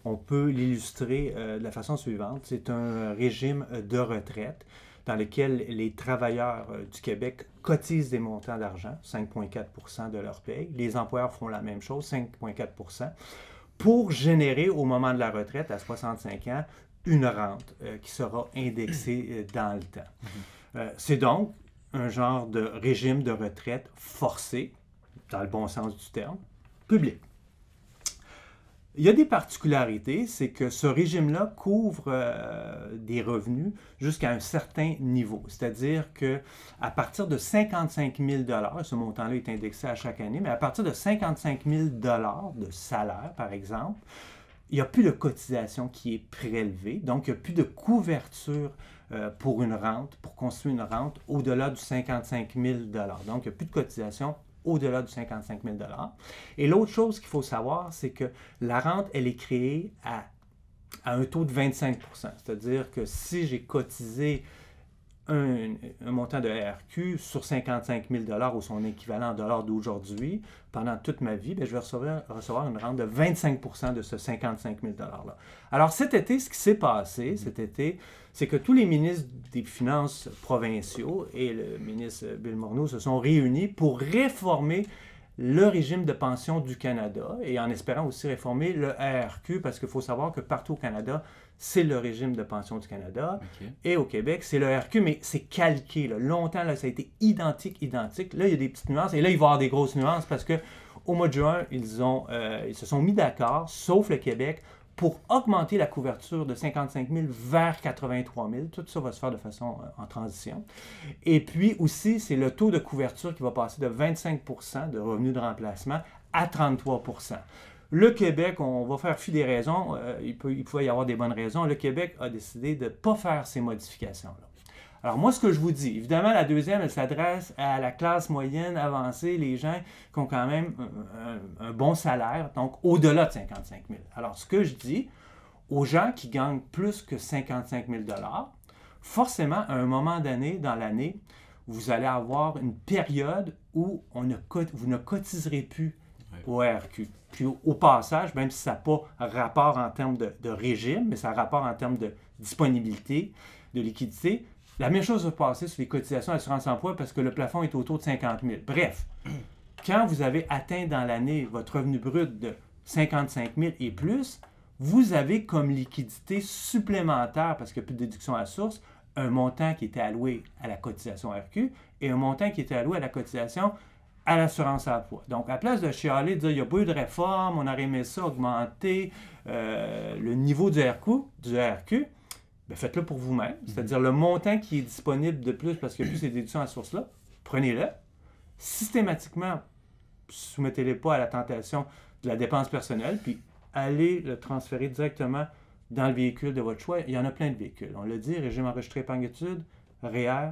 On peut l'illustrer euh, de la façon suivante. C'est un régime de retraite dans lequel les travailleurs euh, du Québec cotisent des montants d'argent, 5,4 de leur paye. Les employeurs font la même chose, 5,4 pour générer au moment de la retraite, à 65 ans, une rente euh, qui sera indexée euh, dans le temps. Mm-hmm. C'est donc un genre de régime de retraite forcé, dans le bon sens du terme, public. Il y a des particularités, c'est que ce régime-là couvre euh, des revenus jusqu'à un certain niveau, c'est-à-dire que à partir de 55 000 dollars, ce montant-là est indexé à chaque année, mais à partir de 55 000 dollars de salaire, par exemple, il n'y a plus de cotisation qui est prélevée, donc il n'y a plus de couverture euh, pour une rente, pour construire une rente au-delà du 55 000 Donc, il n'y a plus de cotisation au-delà du 55 000 Et l'autre chose qu'il faut savoir, c'est que la rente, elle est créée à, à un taux de 25 C'est-à-dire que si j'ai cotisé un, montant de RQ sur 55 000 ou son équivalent en dollars d'aujourd'hui, pendant toute ma vie, ben, je vais recevoir, une rente de 25 de ce 55 000 $-là. Alors cet été, ce qui s'est passé, mm-hmm. cet été, c'est que tous les ministres des Finances provinciaux et le ministre Bill Morneau se sont réunis pour réformer le régime de pension du Canada et en espérant aussi réformer le RQ parce qu'il faut savoir que partout au Canada, c'est le régime de pension du Canada. Et au Québec, c'est le RQ, mais c'est calqué. Longtemps, là, ça a été identique, identique. Là, il y a des petites nuances. Et là, il va y avoir des grosses nuances parce que au mois de juin, ils, ont, euh, ils se sont mis d'accord, sauf le Québec, pour augmenter la couverture de 55 000 vers 83 000. Tout ça va se faire de façon euh, en transition. Et puis aussi, c'est le taux de couverture qui va passer de 25 de revenus de remplacement à 33 le Québec, on va faire fuir des raisons, euh, il, peut, pouvait y avoir des bonnes raisons, le Québec a décidé de ne pas faire ces modifications-là. Alors moi, ce que je vous dis, évidemment, la deuxième, elle s'adresse à la classe moyenne avancée, les gens qui ont quand même un, bon salaire, donc au-delà de 55 000. Alors ce que je dis aux gens qui gagnent plus que 55 000 forcément, à un moment donné dans l'année, vous allez avoir une période où vous ne cotiserez plus au RQ. Puis au, passage, même si ça n'a pas rapport en termes de, régime, mais ça a rapport en termes de disponibilité, de liquidité, la même chose va passer sur les cotisations d'assurance-emploi parce que le plafond est autour de 50 000. Bref, quand vous avez atteint dans l'année votre revenu brut de 55 000 et plus, vous avez comme liquidité supplémentaire, parce qu'il n'y a plus de déduction à source, un montant qui était alloué à la cotisation RQ et un montant qui était alloué à la cotisation à l'assurance à poids. Donc, à place de chialer, dire il n'y a pas eu de réforme, on aurait aimé ça augmenter euh, le niveau du RQ, du RQ ben, faites-le pour vous-même, mhm. c'est-à-dire le montant qui est disponible de plus parce qu'il y a plus ces déductions à source-là, prenez-le. Systématiquement, soumettez-les pas à la tentation de la dépense personnelle, puis allez le transférer directement dans le véhicule de votre choix. Il y en a plein de véhicules. On le dit, régime enregistré épargne études, REER, e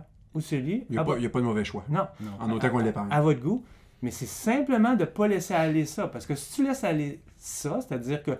il n'y a, pas de mauvais choix. Non. En autant qu'on l'épargne. À votre goût. Mais c'est simplement de ne pas laisser aller ça. Parce que si tu laisses aller ça, c'est-à-dire que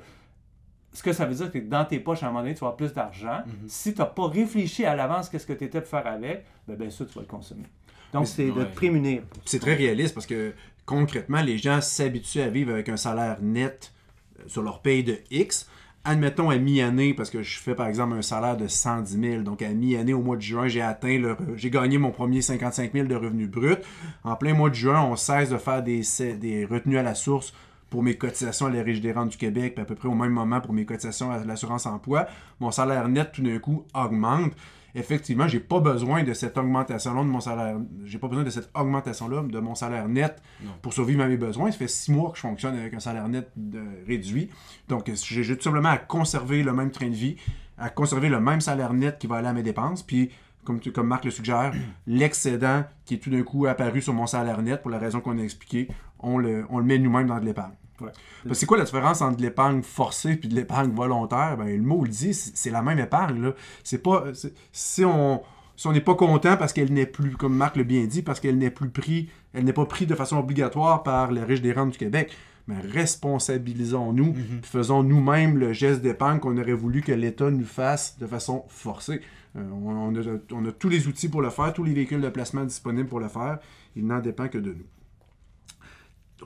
ce que ça veut dire, c'est que dans tes poches, à un moment donné, tu vas avoir plus d'argent. Mhm. Si tu n'as pas réfléchi à l'avance qu'est-ce que tu étais pour faire avec, ben, ben ça, tu vas le consommer. Donc, c'est de te prémunir. C'est très réaliste parce que concrètement, les gens s'habituent à vivre avec un salaire net euh, sur leur paye de X admettons à mi-année, parce que je fais par exemple un salaire de 110 000, donc à mi-année au mois de juin, j'ai atteint le, j'ai gagné mon premier 55 000 de revenus bruts. En plein mois de juin, on cesse de faire des, des retenues à la source pour mes cotisations à la des rentes du Québec, puis à peu près au même moment pour mes cotisations à l'assurance emploi. Mon salaire net tout d'un coup augmente effectivement, j'ai pas besoin de cette augmentation-là de mon salaire. J'ai pas besoin de cette augmentation-là de mon salaire net pour survivre à mes besoins. Ça fait six mois que je fonctionne avec un salaire net réduit. Donc, j'ai tout simplement à conserver le même train de vie, à conserver le même salaire net qui va aller à mes dépenses. Puis, comme, comme Marc le suggère, l'excédent qui est tout d'un coup apparu sur mon salaire net, pour la raison qu'on a expliquée, on le, on le met nous-mêmes dans de l'épargne. C'est quoi la différence entre l'épargne forcée et de l'épargne volontaire? Ben, le mot le dit, c'est la même épargne. C'est pas. Si on n'est pas content parce qu'elle n'est plus, comme Marc l'a bien dit, parce qu'elle n'est plus pris, elle n'est pas prise de façon obligatoire par les riches des rentes du Québec, mais responsabilisons-nous, mm-hmm. faisons nous-mêmes le geste d'épargne qu'on aurait voulu que l'État nous fasse de façon forcée. Euh, on, on a tous les outils pour le faire, tous les véhicules de placement disponibles pour le faire. Il n'en dépend que de nous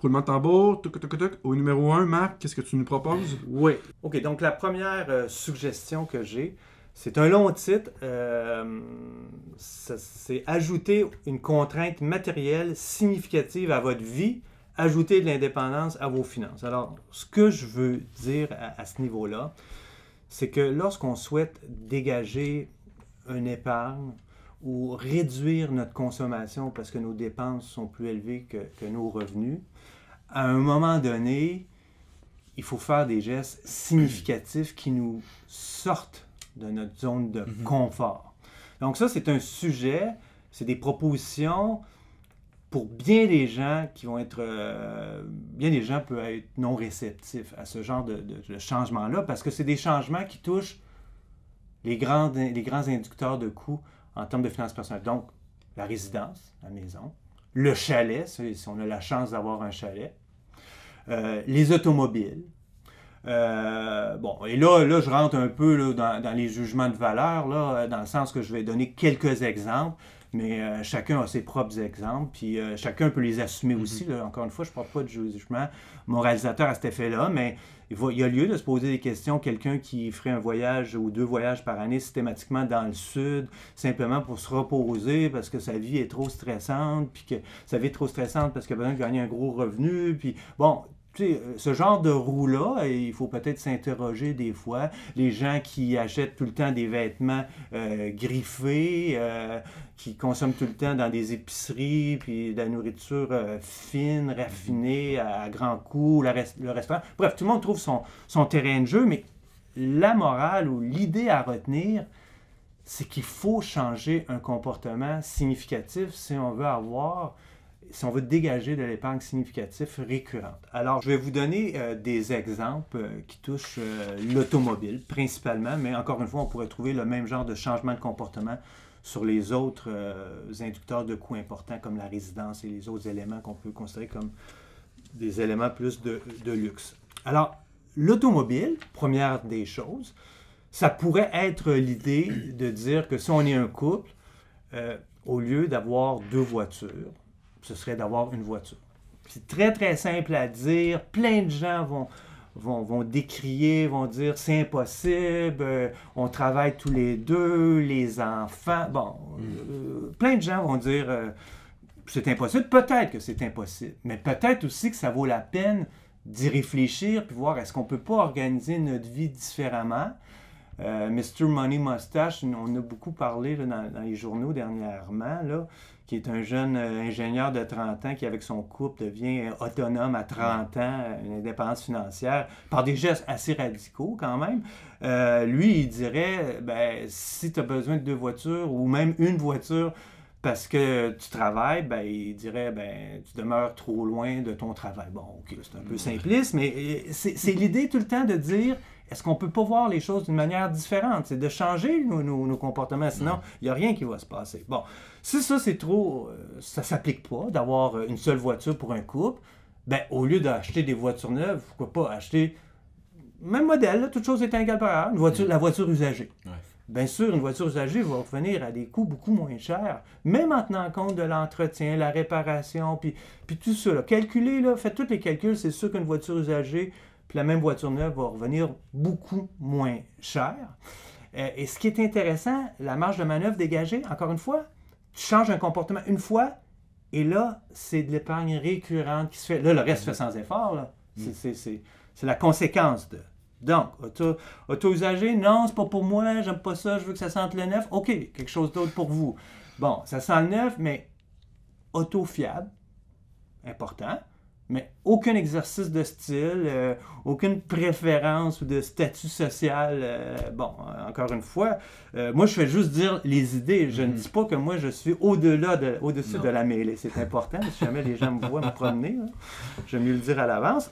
roulement de tambour, toc toc toc. Au numéro 1, Marc, qu'est-ce que tu nous proposes? Oui. OK, donc la première euh, suggestion que j'ai, c'est un long titre. Euh, c'est ajouter une contrainte matérielle significative à votre vie, ajouter de l'indépendance à vos finances. Alors, ce que je veux dire à, ce niveau-là, c'est que lorsqu'on souhaite dégager un épargne, ou réduire notre consommation parce que nos dépenses sont plus élevées que nos revenus, à un moment donné, il faut faire des gestes significatifs qui nous sortent de notre zone de mhm. confort. Donc ça, c'est un sujet, c'est des propositions pour bien des gens qui vont être... Euh, bien des gens peuvent être non réceptifs à ce genre de, changement-là parce que c'est des changements qui touchent les grands, les grands inducteurs de coûts en termes de finances personnelles. Donc, la résidence, la maison, le chalet, si on a la chance d'avoir un chalet, euh, les automobiles. Euh, bon, et là, là, je rentre un peu dans, les jugements de valeur, là, euh, dans le sens que je vais donner quelques exemples, mais chacun a ses propres exemples, puis chacun peut les assumer mhm. aussi. Encore une fois, je ne parle pas de jugement moralisateur à cet effet-là, mais il, y a lieu de se poser des questions. Quelqu'un qui ferait un voyage ou deux voyages par année systématiquement dans le sud, simplement pour se reposer parce que sa vie est trop stressante, puis que sa vie est trop stressante parce qu'il a besoin de gagner un gros revenu, puis bon, euh, ce genre de roue-là, euh, il faut peut-être s'interroger des fois. Les gens qui achètent tout le temps des vêtements euh, griffés, qui consomment tout le temps dans des épiceries, puis de la nourriture fine, mhm. raffinée, à, grands coups, le restaurant. Bref, tout le monde trouve son terrain de jeu, mais la morale ou l'idée à retenir, c'est qu'il faut changer un comportement significatif si on veut avoir si on veut dégager de l'épargne significative récurrente. Alors, je vais vous donner euh, des exemples euh, qui touchent euh, l'automobile principalement, mais encore une fois, on pourrait trouver le même genre de changement de comportement sur les autres inducteurs de coûts importants comme la résidence et les autres éléments qu'on peut considérer comme des éléments plus de luxe. Alors, l'automobile, première des choses, ça pourrait être l'idée de dire que si on est un couple, au lieu d'avoir deux voitures, ce serait d'avoir une voiture. C'est très, très simple à dire. Plein de gens vont, vont, vont décrier, vont dire c'est impossible, euh, on travaille tous les deux, les enfants. Bon, mm. euh, plein de gens vont dire euh, c'est impossible. Peut-être que c'est impossible, mais peut-être aussi que ça vaut la peine d'y réfléchir puis voir est-ce qu'on peut pas organiser notre vie différemment. Mr. Money Mustache, on a beaucoup parlé dans, dans, les journaux dernièrement. Là qui est un jeune euh, ingénieur de 30 ans qui, avec son couple, devient euh, autonome à 30 ans, euh, une indépendance financière, par des gestes assez radicaux quand même. lui, il dirait, ben, si tu as besoin de deux voitures ou même une voiture parce que tu travailles, ben, il dirait, ben, tu demeures trop loin de ton travail. Bon, ok, c'est un peu simpliste, mais c'est l'idée tout le temps de dire, est-ce qu'on ne peut pas voir les choses d'une manière différente? C'est de changer nos, comportements, sinon il n'y a rien qui va se passer. Bon, si ça c'est trop, ça euh, ça s'applique pas d'avoir euh, une seule voiture pour un couple, ben, au lieu d'acheter des voitures neuves, pourquoi pas acheter même modèle, toute chose est égal par la voiture usagée. Bien sûr, une voiture usagée va revenir à des coûts beaucoup moins chers, même en tenant compte de l'entretien, la réparation, puis, tout ça. Calculez, Calculer, là, faites tous les calculs, c'est sûr qu'une voiture usagée, puis la même voiture neuve va revenir beaucoup moins chère. Euh, et ce qui est intéressant, la marge de manœuvre dégagée, encore une fois, tu changes un comportement une fois, et là, c'est de l'épargne récurrente qui se fait. Là, le reste se fait sans effort. Mm. C'est la conséquence de. Donc, auto-usager, non, c'est pas pour moi, j'aime pas ça, je veux que ça sente le neuf. OK, quelque chose d'autre pour vous. Bon, ça sent le neuf, mais auto-fiable, important mais aucun exercice de style, euh, aucune préférence ou de statut social. Euh, bon, euh, encore une fois, moi je fais juste dire les idées. Je ne mhm. dis pas que moi je suis au-delà, de, au-dessus de la mêlée. C'est important, si jamais les gens me voient me promener, Je j'aime mieux le dire à l'avance.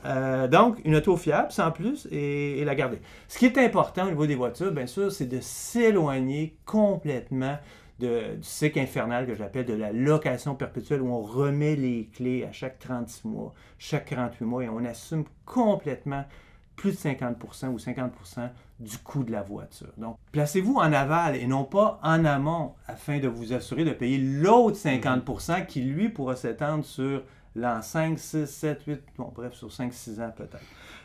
donc, une auto fiable, sans plus, et, la garder. Ce qui est important au niveau des voitures, bien sûr, c'est de s'éloigner complètement du cycle infernal que j'appelle de la location perpétuelle où on remet les clés à chaque 36 mois, chaque 48 mois et on assume complètement plus de 50% ou 50% du coût de la voiture. Donc, placez-vous en aval et non pas en amont afin de vous assurer de payer l'autre 50% mhm. qui, lui, pourra s'étendre sur l'an 5, 6, 7, 8, bon, bref, sur 5, 6 ans peut-être.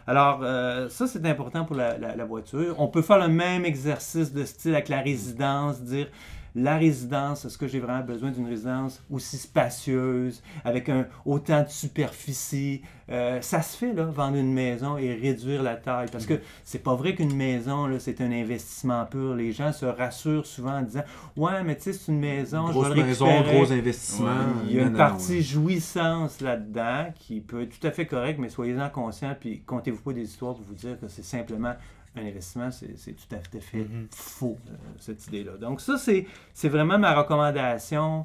Alors, euh, ça, c'est important pour la, voiture. On peut faire le même exercice de style avec la résidence, dire la résidence, est-ce que j'ai vraiment besoin d'une résidence aussi spacieuse, avec un, autant de superficie? Euh, ça se fait, là, vendre une maison et réduire la taille. Parce que mm. c'est pas vrai qu'une maison, là, c'est un investissement pur. Les gens se rassurent souvent en disant Ouais, mais tu sais, c'est une maison, je maison, gros investissement. il y a une partie jouissance là-dedans qui peut être tout à fait correcte, mais soyez-en conscients, puis comptez-vous pas des histoires pour vous dire que c'est simplement investissement, c'est tout à fait mm-hmm. faux, euh, cette idée-là. Donc ça, c'est vraiment ma recommandation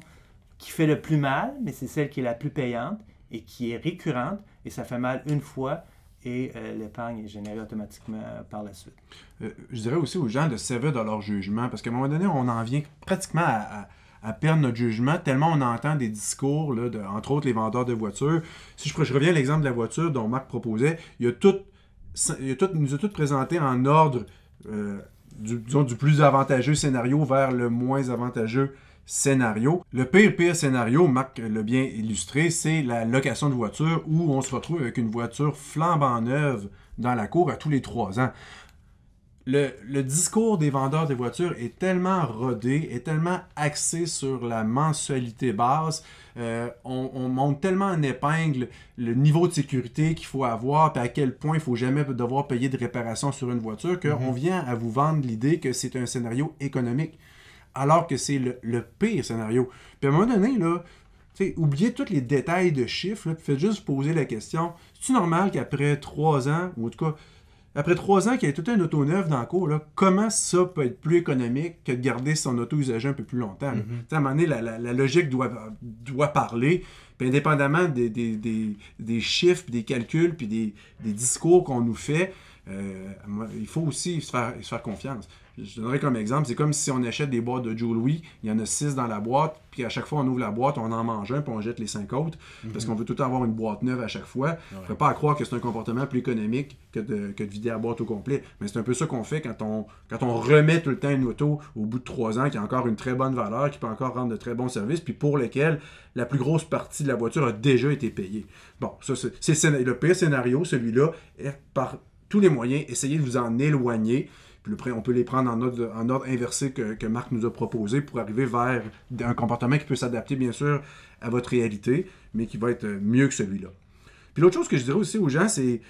qui fait le plus mal, mais c'est celle qui est la plus payante et qui est récurrente, et ça fait mal une fois, et euh, l'épargne est générée automatiquement par la suite. Euh, je dirais aussi aux gens de servir dans leur jugement, parce qu'à un moment donné, on en vient pratiquement à, perdre notre jugement, tellement on entend des discours, là, entre autres les vendeurs de voitures. Si je, reviens à l'exemple de la voiture dont Marc proposait, il y a toutes il, nous a tout présenté en ordre euh, du, plus avantageux scénario vers le moins avantageux scénario. Le pire pire scénario, Marc l'a bien illustré, c'est la location de voiture où on se retrouve avec une voiture flambant neuve dans la cour à tous les trois ans. Le, le, discours des vendeurs de voitures est tellement rodé, est tellement axé sur la mensualité basse euh, on, monte tellement en épingle le niveau de sécurité qu'il faut avoir, puis à quel point il faut jamais devoir payer de réparation sur une voiture, qu'on mhm. vient à vous vendre l'idée que c'est un scénario économique, alors que c'est le, pire scénario. Puis à un moment donné, là, oubliez tous les détails de chiffres, là, faites juste poser la question, c'est normal qu'après trois ans, ou en tout cas après trois ans qu'il y a tout un auto neuf dans le cours, comment ça peut être plus économique que de garder son auto usagé un peu plus longtemps? Mhm. À un moment donné, la, logique doit, doit parler. indépendamment des, des, chiffres, des calculs, puis des, discours qu'on nous fait, euh, il faut aussi se faire confiance. Je donnerai comme exemple, c'est comme si on achète des boîtes de Joe Louis, il y en a six dans la boîte, puis à chaque fois on ouvre la boîte, on en mange un, puis on jette les cinq autres, mhm. parce qu'on veut tout avoir une boîte neuve à chaque fois. On Je ne pas croire que c'est un comportement plus économique que de, vider la boîte au complet, mais c'est un peu ça qu'on fait quand on, remet tout le temps une auto au bout de trois ans qui a encore une très bonne valeur, qui peut encore rendre de très bons services, puis pour lesquels la plus grosse partie de la voiture a déjà été payée. Bon, ça c'est le pire scénario, celui-là, par tous les moyens, essayez de vous en éloigner. Puis on peut les prendre en ordre, ordre inversé que, Marc nous a proposé pour arriver vers un comportement qui peut s'adapter, bien sûr, à votre réalité, mais qui va être mieux que celui-là. Puis l'autre chose que je dirais aussi aux gens, c'est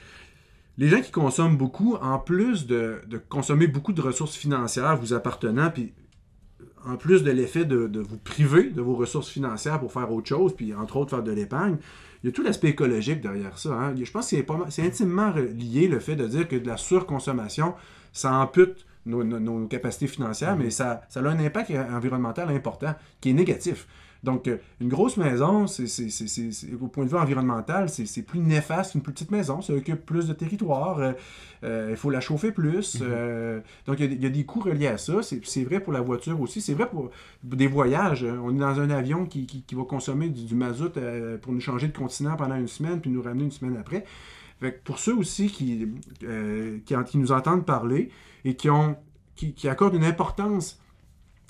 les gens qui consomment beaucoup, en plus de, consommer beaucoup de ressources financières vous appartenant, puis en plus de l'effet de, vous priver de vos ressources financières pour faire autre chose, puis entre autres faire de l'épargne, il y a tout l'aspect écologique derrière ça. Hein. Je pense que c'est intimement lié le fait de dire que de la surconsommation, ça ampute nos, capacités financières, mais ça, a un impact environnemental important qui est négatif. Donc, euh, une grosse maison, au point de vue environnemental, c'est, plus néfaste qu'une petite maison. Ça occupe plus de territoire, euh, euh, il faut la chauffer plus. Mm-hmm. donc, il y, a des coûts reliés à ça. C'est, vrai pour la voiture aussi. C'est vrai pour des voyages. On est dans un avion qui, va consommer du mazout pour nous changer de continent pendant une semaine, puis nous ramener une semaine après pour ceux aussi qui, euh, qui, nous entendent parler et qui, ont, qui, qui accordent une importance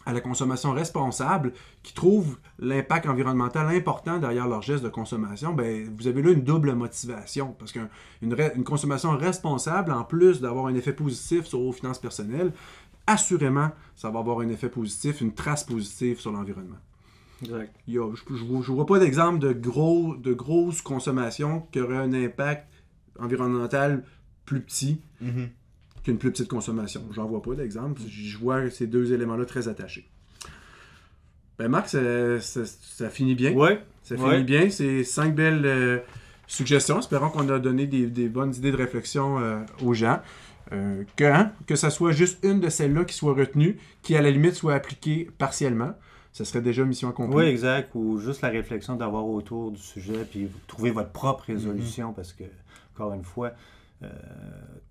à la consommation responsable, qui trouvent l'impact environnemental important derrière leur geste de consommation, ben vous avez là une double motivation. Parce qu'une une consommation responsable, en plus d'avoir un effet positif sur vos finances personnelles, assurément, ça va avoir un effet positif, une trace positive sur l'environnement. je ne vois pas d'exemple de, gros, de grosse consommation qui aurait un impact environnemental plus petit mhm. qu'une plus petite consommation. J'en vois pas d'exemple. Je vois ces deux éléments-là très attachés. Ben Marc, ça, finit bien. Oui. Ça finit bien. C'est cinq belles euh, suggestions. Espérons qu'on a donné des, bonnes idées de réflexion euh, aux gens. Euh, hein, que, ça soit juste une de celles-là qui soit retenue, qui à la limite soit appliquée partiellement. Ce serait déjà mission accomplie. Oui, exact. Ou juste la réflexion d'avoir autour du sujet, puis trouver votre propre résolution, mhm. parce que encore une fois, euh,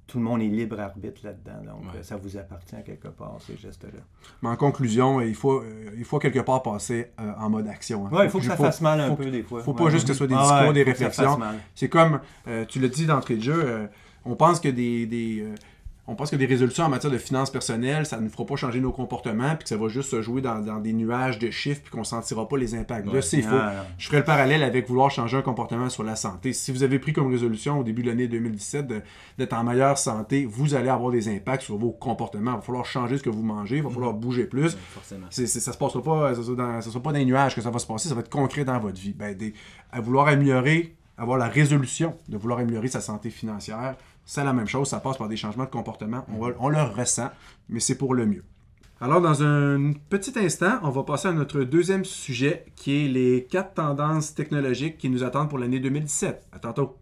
tout le monde est libre arbitre là-dedans. Donc, euh, ça vous appartient quelque part, ces gestes-là. Mais en conclusion, euh, il faut, il faut quelque part passer en mode action. Hein. Oui, il faut que ça fasse mal un peu des fois. Il ne faut pas juste que ce soit des ah discours, des réflexions. C'est comme, tu l'as dit d'entrée de jeu, on pense que des, on pense que des résolutions en matière de finances personnelles, ça ne fera pas changer nos comportements, puis que ça va juste se jouer dans, des nuages de chiffres, puis qu'on ne sentira pas les impacts. Ah, Je ferai le parallèle avec vouloir changer un comportement sur la santé. Si vous avez pris comme résolution au début de l'année 2017 d'être en meilleure santé, vous allez avoir des impacts sur vos comportements. Il va falloir changer ce que vous mangez, il va mm-hmm. falloir bouger plus. forcément. ça ne se passera pas, sera pas dans les nuages que ça va se passer, ça va être concret dans votre vie. Ben, vouloir améliorer avoir la résolution de vouloir améliorer sa santé financière, c'est la même chose, ça passe par des changements de comportement, on, le ressent, mais c'est pour le mieux. Alors, dans un petit instant, on va passer à notre deuxième sujet, qui est les quatre tendances technologiques qui nous attendent pour l'année 2017. À tantôt!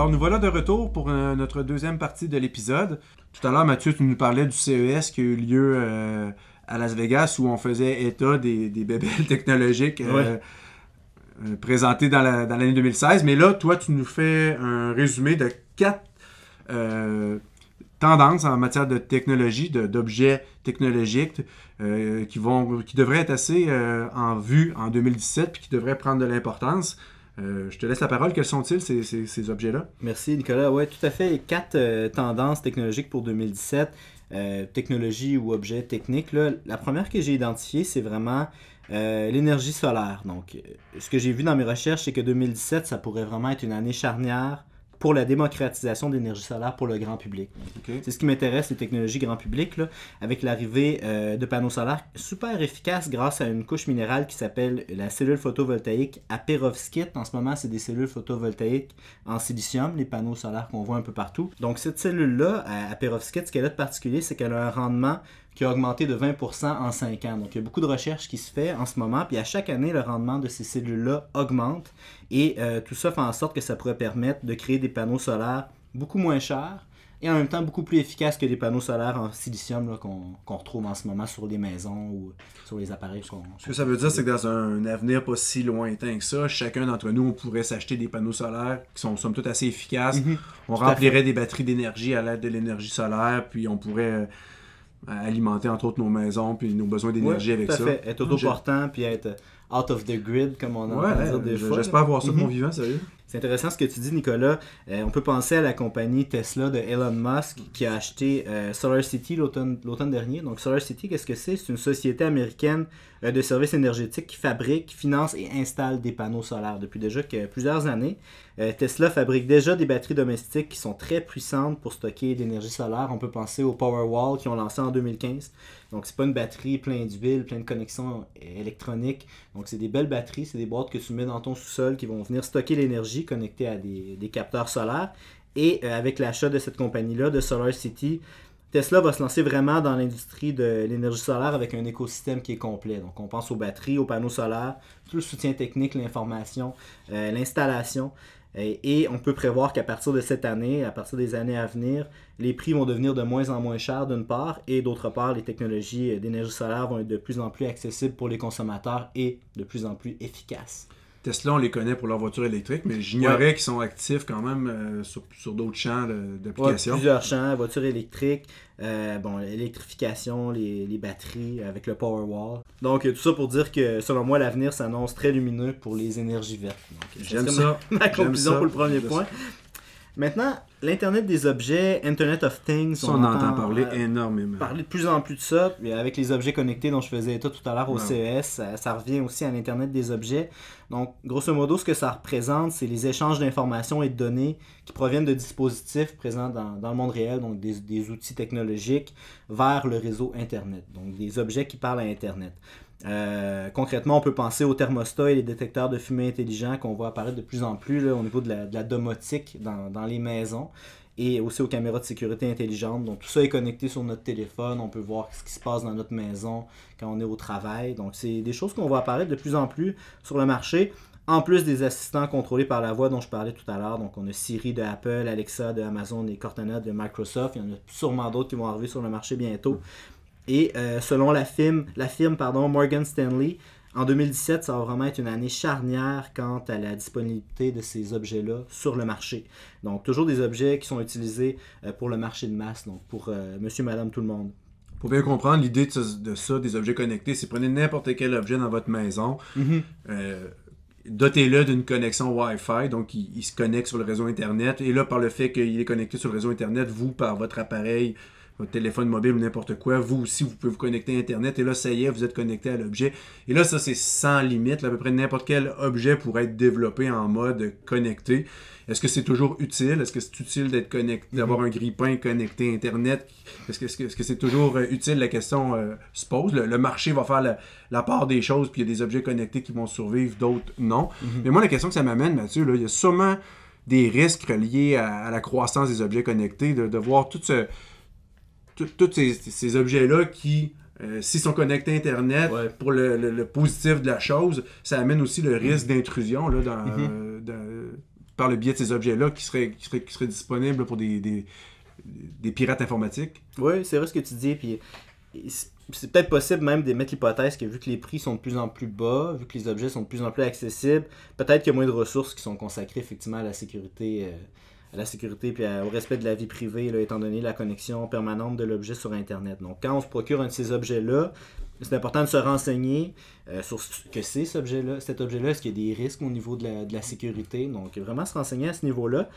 Alors, nous voilà de retour pour euh, notre deuxième partie de l'épisode. Tout à l'heure, Mathieu, tu nous parlais du CES qui a eu lieu euh, à Las Vegas où on faisait état des, des bébelles technologiques euh, présentées dans, l'année 2016. Mais là, toi, tu nous fais un résumé de quatre tendances en matière de technologie, d'objets technologiques qui, devraient être assez en vue en 2017 puis qui devraient prendre de l'importance. Euh, je te laisse la parole. Quels sont-ils, ces, objets-là? Merci, Nicolas. Oui, tout à fait. Quatre euh, tendances technologiques pour 2017, euh, technologie ou objets techniques. La première que j'ai identifiée, c'est vraiment euh, l'énergie solaire. Donc, ce que j'ai vu dans mes recherches, c'est que 2017, ça pourrait vraiment être une année charnière pour la démocratisation de l'énergie solaire pour le grand public. C'est ce qui m'intéresse, les technologies grand public, avec l'arrivée euh, de panneaux solaires super efficaces grâce à une couche minérale qui s'appelle la cellule photovoltaïque à perovskite. En ce moment, c'est des cellules photovoltaïques en silicium, les panneaux solaires qu'on voit un peu partout. Donc cette cellule-là, à perovskite, ce qu'elle a de particulier, c'est qu'elle a un rendement qui a augmenté de 20% en 5 ans. Donc, il y a beaucoup de recherches qui se fait en ce moment, puis à chaque année, le rendement de ces cellules-là augmente, et euh, tout ça fait en sorte que ça pourrait permettre de créer des panneaux solaires beaucoup moins chers, et en même temps beaucoup plus efficaces que des panneaux solaires en silicium qu'on retrouve en ce moment sur les maisons ou sur les appareils. Ce que ça veut dire, c'est que dans un avenir pas si lointain que ça, chacun d'entre nous, on pourrait s'acheter des panneaux solaires qui sont somme toute assez efficaces. Mm-hmm. On remplirait des batteries d'énergie à l'aide de l'énergie solaire, puis on pourrait euh, alimenter entre autres nos maisons puis nos besoins d'énergie avec ça. Fait. Être autoportant puis être euh, out of the grid comme on a entend dire des fois. J'espère voir ça de mhm. vivant, sérieux. C'est intéressant ce que tu dis, Nicolas. Euh, on peut penser à la compagnie Tesla de Elon Musk qui a acheté euh, Solar City l'automne dernier. Donc City, qu'est-ce que c'est C'est une société américaine euh, de services énergétiques qui fabrique, finance et installe des panneaux solaires depuis déjà plusieurs années. Euh, Tesla fabrique déjà des batteries domestiques qui sont très puissantes pour stocker de l'énergie solaire. On peut penser au Powerwall qui ont lancé en 2015. Donc c'est pas une batterie pleine d'huile, pleine de connexions électroniques. Donc c'est des belles batteries, c'est des boîtes que tu mets dans ton sous-sol qui vont venir stocker l'énergie connectée à des, des capteurs solaires. Et euh, avec l'achat de cette compagnie-là, de SolarCity, Tesla va se lancer vraiment dans l'industrie de l'énergie solaire avec un écosystème qui est complet. Donc, on pense aux batteries, aux panneaux solaires, tout le soutien technique, l'information, euh, l'installation. et on peut prévoir qu'à partir de cette année, à partir des années à venir, les prix vont devenir de moins en moins chers d'une part, et d'autre part, les technologies d'énergie solaire vont être de plus en plus accessibles pour les consommateurs et de plus en plus efficaces. Tesla, on les connaît pour leur voiture électrique, mais j'ignorais qu'ils sont actifs quand même euh, sur, sur d'autres champs d'application. Ouais, plusieurs champs, Voiture électrique, euh, bon, l'électrification, les, les, batteries euh, avec le Powerwall. Donc, euh, tout ça pour dire que selon moi, l'avenir s'annonce très lumineux pour les énergies vertes. J'aime ça. Ma, conclusion pour le premier point. Maintenant, l'Internet des objets, Internet of Things, on, entend, parler euh, énormément. Parler de plus en plus de ça. avec les objets connectés dont je faisais état tout à l'heure au CES, e ça, revient aussi à l'Internet des objets. Donc, grosso modo, ce que ça représente, c'est les échanges d'informations et de données qui proviennent de dispositifs présents dans, le monde réel, donc des, des outils technologiques, vers le réseau Internet. Donc, des objets qui parlent à Internet. Euh, concrètement, on peut penser aux thermostats et les détecteurs de fumée intelligents qu'on voit apparaître de plus en plus au niveau de la, domotique dans, les maisons et aussi aux caméras de sécurité intelligentes. Donc tout ça est connecté sur notre téléphone, on peut voir ce qui se passe dans notre maison quand on est au travail. Donc c'est des choses qu'on voit apparaître de plus en plus sur le marché. En plus des assistants contrôlés par la voix dont je parlais tout à l'heure, donc on a Siri de Apple, Alexa de Amazon et Cortana de Microsoft, il y en a sûrement d'autres qui vont arriver sur le marché bientôt. Et euh, selon la firme, la firme pardon, Morgan Stanley, en 2017, ça va vraiment être une année charnière quant à la disponibilité de ces objets-là sur le marché. Donc, toujours des objets qui sont utilisés euh, pour le marché de masse, donc pour euh, monsieur, madame, tout le monde. Pour bien comprendre l'idée de, ça, des objets connectés, c'est prenez n'importe quel objet dans votre maison, mm-hmm. dotez-le d'une connexion Wi-Fi, donc il, se connecte sur le réseau Internet, et là, par le fait qu'il est connecté sur le réseau Internet, vous, par votre appareil, votre téléphone mobile ou n'importe quoi. Vous aussi, vous pouvez vous connecter à Internet. Et là, ça y est, vous êtes connecté à l'objet. Et là, ça, c'est sans limite. à peu près n'importe quel objet pourrait être développé en mode connecté. Est-ce que c'est toujours utile? Est-ce que c'est utile d'être connecté, mhm. d'avoir un grippin connecté à Internet? Est-ce que c'est -ce que, toujours euh, utile? La question euh, se pose. Le, marché va faire la, part des choses, puis il y a des objets connectés qui vont survivre, d'autres non. Mhm. Mais moi, la question que ça m'amène, Mathieu, là, il y a sûrement des risques liés à, la croissance des objets connectés, de voir tout ce, tous ces, objets-là qui, euh, s'ils sont connectés à Internet, pour le, positif de la chose, ça amène aussi le risque mhm. d'intrusion là, mhm. par le biais de ces objets-là qui seraient, qui, seraient, disponibles pour des, pirates informatiques. Oui, c'est vrai ce que tu dis. Puis c'est peut-être possible même d'émettre l'hypothèse que vu que les prix sont de plus en plus bas, vu que les objets sont de plus en plus accessibles, peut-être qu'il y a moins de ressources qui sont consacrées effectivement à la sécurité. Euh, à la sécurité puis au respect de la vie privée, étant donné la connexion permanente de l'objet sur Internet. Donc, quand on se procure un de ces objets-là, c'est important de se renseigner euh, sur ce que c'est cet objet-là. est-ce qu'il y a des risques au niveau de la, sécurité? Donc, vraiment se renseigner à ce niveau-là.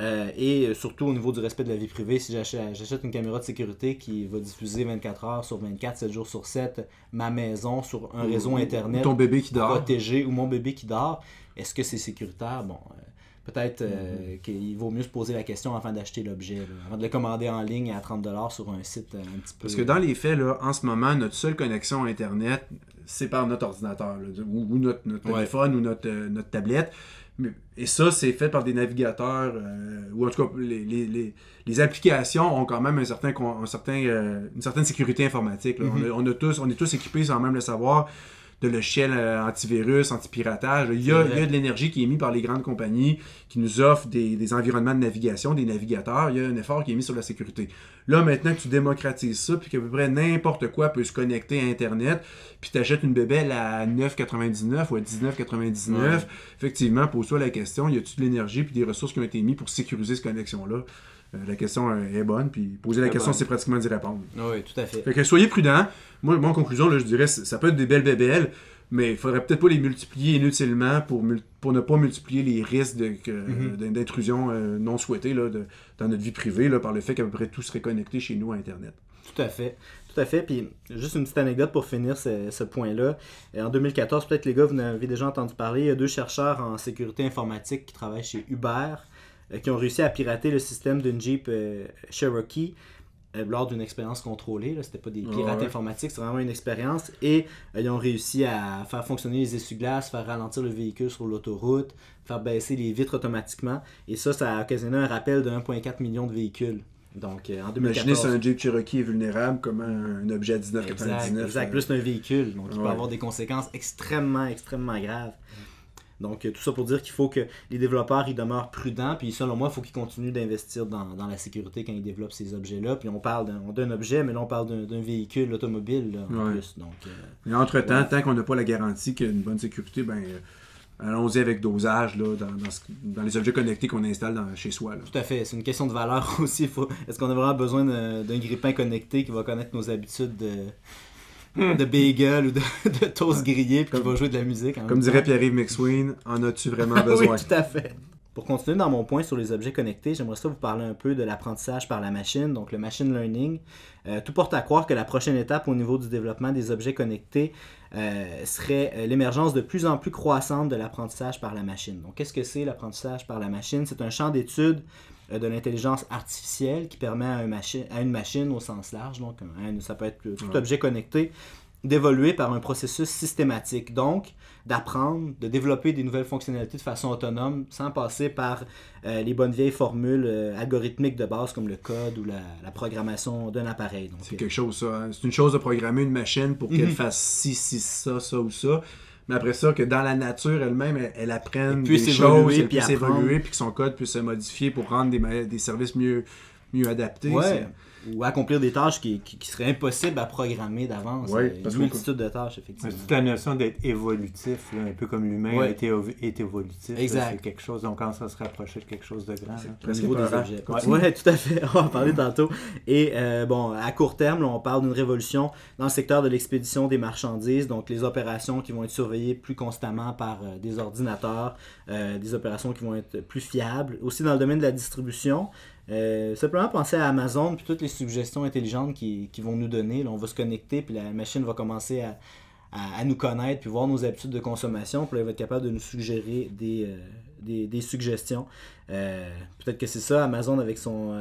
Euh, et euh, surtout au niveau du respect de la vie privée, si j'achète une caméra de sécurité qui va diffuser 24 heures sur 24, 7 jours sur 7, ma maison sur un réseau Internet. ton bébé qui dort. Protégé ou mon bébé qui dort. Est-ce que c'est sécuritaire? Bon, peut-être euh, mhm. qu'il vaut mieux se poser la question avant d'acheter l'objet, avant de le commander en ligne à 30$ sur un site euh, un petit peu. Parce que dans euh, les faits, là, en ce moment, notre seule connexion Internet, c'est par notre ordinateur, ou, notre, téléphone, ou notre, notre tablette. Et ça, c'est fait par des navigateurs, ou en tout cas, les, applications ont quand même un certain, un certain, une certaine sécurité informatique. on, mhm. tous, on est tous équipés sans même le savoir de logiciels euh, antivirus, antipiratage. Il y, a, de l'énergie qui est mise par les grandes compagnies qui nous offrent des, environnements de navigation, des navigateurs. Il y a un effort qui est mis sur la sécurité. Là, maintenant que tu démocratises ça, puis qu'à peu près n'importe quoi peut se connecter à Internet, puis tu achètes une bébelle à 9,99 ou à 19,99, effectivement, pose-toi la question, y a-tu de l'énergie puis des ressources qui ont été mises pour sécuriser cette connexion-là? Euh, la question euh, est bonne, puis poser la question, c'est pratiquement d'y répondre. Ah oui, tout à fait. Fait que soyez prudents. Moi, en conclusion, je dirais, ça peut être des belles bébelles, mais il faudrait peut-être pas les multiplier inutilement pour, pour ne pas multiplier les risques mhm. d'intrusion euh, non souhaitée dans notre vie privée là, par le fait qu'à peu près tout serait connecté chez nous à Internet. Tout à fait. Tout à fait. Puis juste une petite anecdote pour finir ce, ce point-là. En 2014, peut-être les gars, vous en avez déjà entendu parler, il y a deux chercheurs en sécurité informatique qui travaillent chez Uber euh, qui ont réussi à pirater le système d'une Jeep euh, Cherokee euh, lors d'une expérience contrôlée. C'était pas des pirates informatiques, c'est vraiment une expérience. Et ils ont réussi à faire fonctionner les essuie-glaces, faire ralentir le véhicule sur l'autoroute, faire baisser les vitres automatiquement. Et ça, ça a occasionné un rappel de 1,4 million de véhicules. Donc, en Imaginez si un Jeep Cherokee est vulnérable, comme un objet à 19,99... Exact, plus un véhicule. Donc, il peut avoir des conséquences extrêmement, extrêmement graves. Donc, euh, tout ça pour dire qu'il faut que les développeurs, ils demeurent prudents. Puis, selon moi, il faut qu'ils continuent d'investir dans, la sécurité quand ils développent ces objets-là. Puis, on parle d'un objet, mais là, on parle d'un véhicule automobile, en plus. Donc, euh, entre-temps, tant qu'on n'a pas la garantie qu'il y a une bonne sécurité, ben... Euh, allons-y avec dosage dans, les objets connectés qu'on installe chez soi. Tout à fait. C'est une question de valeur aussi. Est-ce qu'on a vraiment besoin d'un grippin connecté qui va connaître nos habitudes de Hmm. de bagel ou de, de toast grillé puis qui va jouer de la musique. comme dirait Pierre-Yves McSween, en as-tu vraiment besoin? oui, tout à fait. Pour continuer dans mon point sur les objets connectés, j'aimerais ça vous parler un peu de l'apprentissage par la machine, donc le machine learning. Euh, tout porte à croire que la prochaine étape au niveau du développement des objets connectés euh, serait euh, l'émergence de plus en plus croissante de l'apprentissage par la machine. Donc qu'est-ce que c'est l'apprentissage par la machine C'est un champ d'études euh, de l'intelligence artificielle qui permet à, un à, une machine au sens large, donc hein, ça peut être tout objet connecté, d'évoluer par un processus systématique. Donc, d'apprendre, de développer des nouvelles fonctionnalités de façon autonome sans passer par euh, les bonnes vieilles formules euh, algorithmiques de base comme le code ou la, programmation d'un appareil. C'est quelque chose, ça. Hein. C'est une chose de programmer une machine pour qu'elle mhm. fasse ci, ci, ça, ça ou ça mais après ça, que dans la nature elle-même, elle, apprend apprenne des choses, elle puis puis que son code puisse se modifier pour rendre des services mieux, mieux adapté Ou accomplir des tâches qui, qui, seraient impossibles à programmer d'avance. Oui, une euh, multitude de tâches, effectivement. C'est toute la notion d'être évolutif, un peu comme l'humain est, évolutif. C'est quelque chose, donc quand ça se rapprochait de quelque chose de grand. Au niveau des objets. Oui, tout à fait. On va en parler tantôt. Et euh, bon, à court terme, on parle d'une révolution dans le secteur de l'expédition des marchandises, donc les opérations qui vont être surveillées plus constamment par euh, des ordinateurs, des opérations qui vont être plus fiables. Aussi dans le domaine de la distribution, euh, simplement penser à Amazon puis toutes les suggestions intelligentes qu'ils qui vont nous donner. on va se connecter puis la machine va commencer à, nous connaître puis voir nos habitudes de consommation. Puis elle va être capable de nous suggérer des, euh, suggestions. Euh, peut-être que c'est ça, Amazon avec son,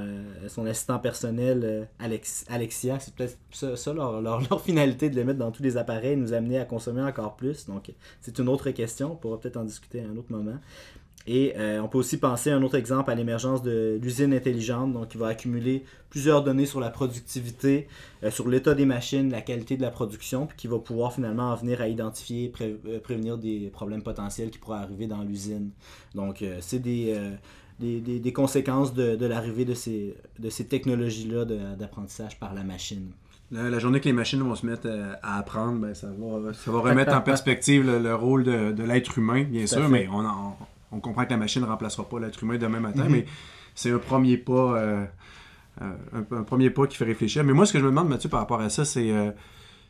assistant personnel Alexia, c'est peut-être ça, leur, finalité de le mettre dans tous les appareils, et nous amener à consommer encore plus. Donc c'est une autre question, on pourra peut-être en discuter à un autre moment. Et euh, on peut aussi penser à un autre exemple à l'émergence de l'usine intelligente, donc qui va accumuler plusieurs données sur la productivité, euh, sur l'état des machines, la qualité de la production, puis qui va pouvoir finalement en venir à identifier euh, prévenir des problèmes potentiels qui pourraient arriver dans l'usine. Donc c'est des, conséquences de, l'arrivée de ces, de ces technologies-là d'apprentissage par la machine. La, journée que les machines vont se mettre à, apprendre, ben, ça, va, remettre en perspective le, rôle de, l'être humain, bien sûr, mais on en... On on comprend que la machine ne remplacera pas l'être humain demain matin, mhm. mais c'est un premier pas. Euh, euh, un, premier qui fait réfléchir. Mais moi, ce que je me demande, Mathieu, par rapport à ça, c'est euh,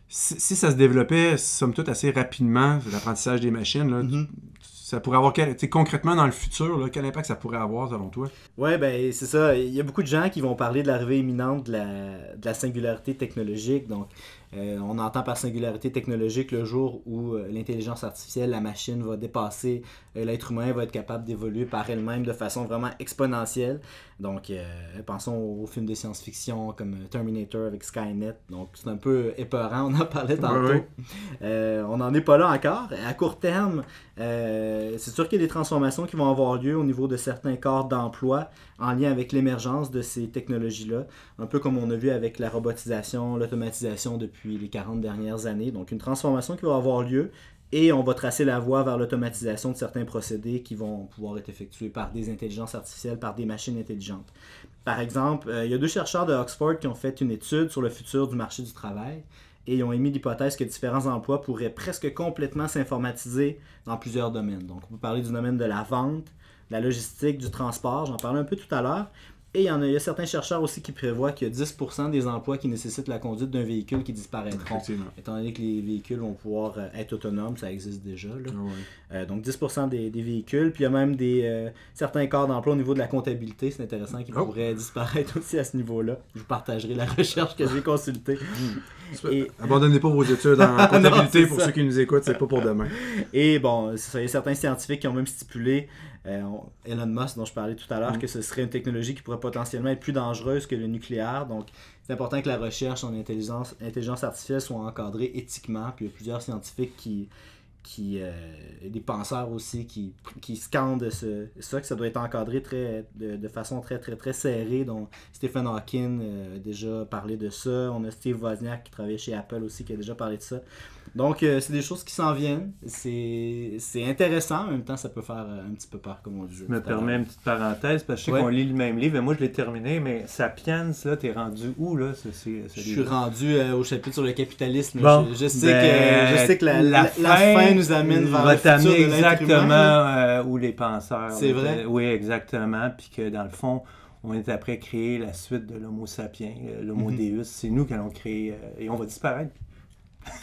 si, ça se développait, somme toute, assez rapidement, l'apprentissage des machines, mhm. ça pourrait avoir quel, concrètement dans le futur, quel impact ça pourrait avoir selon toi? Oui, ben c'est ça. Il y a beaucoup de gens qui vont parler de l'arrivée imminente de la, de la singularité technologique. Donc, euh, on entend par singularité technologique le jour où euh, l'intelligence artificielle, la machine va dépasser euh, l'être humain, va être capable d'évoluer par elle-même de façon vraiment exponentielle. Donc, euh, pensons aux films de science-fiction comme Terminator avec Skynet. Donc, c'est un peu épeurant, on en parlait tantôt. Euh, on n'en est pas là encore. À court terme, euh, c'est sûr qu'il y a des transformations qui vont avoir lieu au niveau de certains corps d'emploi en lien avec l'émergence de ces technologies-là. Un peu comme on a vu avec la robotisation, l'automatisation depuis les 40 dernières années. Donc, une transformation qui va avoir lieu, et on va tracer la voie vers l'automatisation de certains procédés qui vont pouvoir être effectués par des intelligences artificielles, par des machines intelligentes. Par exemple, euh, il y a deux chercheurs de Oxford qui ont fait une étude sur le futur du marché du travail et ils ont émis l'hypothèse que différents emplois pourraient presque complètement s'informatiser dans plusieurs domaines. Donc, on peut parler du domaine de la vente, de la logistique, du transport, j'en parlais un peu tout à l'heure, et il y a, certains chercheurs aussi qui prévoient qu'il y a 10% des emplois qui nécessitent la conduite d'un véhicule qui disparaîtront. Étant donné que les véhicules vont pouvoir euh, être autonomes, ça existe déjà. Là. Ah euh, donc 10% des, véhicules. Puis il y a même des, euh, certains corps d'emploi au niveau de la comptabilité, c'est intéressant, qui oh! pourraient disparaître aussi à ce niveau-là. Je vous partagerai la recherche que j'ai consultée. Hmm. Abandonnez pas vos études en comptabilité pour ceux qui nous écoutent, c'est pas pour demain. Et bon, il y a certains scientifiques qui ont même stipulé euh, Elon Musk, dont je parlais tout à l'heure, mm. que ce serait une technologie qui pourrait potentiellement être plus dangereuse que le nucléaire. Donc, c'est important que la recherche en intelligence, intelligence artificielle soit encadrée éthiquement. Puis il y a plusieurs scientifiques qui, qui euh, des penseurs aussi qui, qui scandent ce, ça, que ça doit être encadré très, de, façon très, très, très serrée. Donc, Stephen Hawking euh, a déjà parlé de ça. On a Steve Wozniak qui travaille chez Apple aussi, qui a déjà parlé de ça. Donc, euh, c'est des choses qui s'en viennent. C'est intéressant. En même temps, ça peut faire euh, un petit peu peur, comme on dit. Je me permets une petite parenthèse, parce que je sais qu'on lit le même livre, mais moi, je l'ai terminé. Mais Sapiens, là, t'es rendu où, là Je suis rendu euh, au chapitre sur le capitalisme. je, sais que, ben, que la, fin, nous amène vers le futur exactement où les penseurs. C'est vrai. oui, exactement. Puis que, dans le fond, on est après créé la suite de l'Homo sapiens, l'Homo mhm. Deus. C'est nous qui allons créer. et on va disparaître.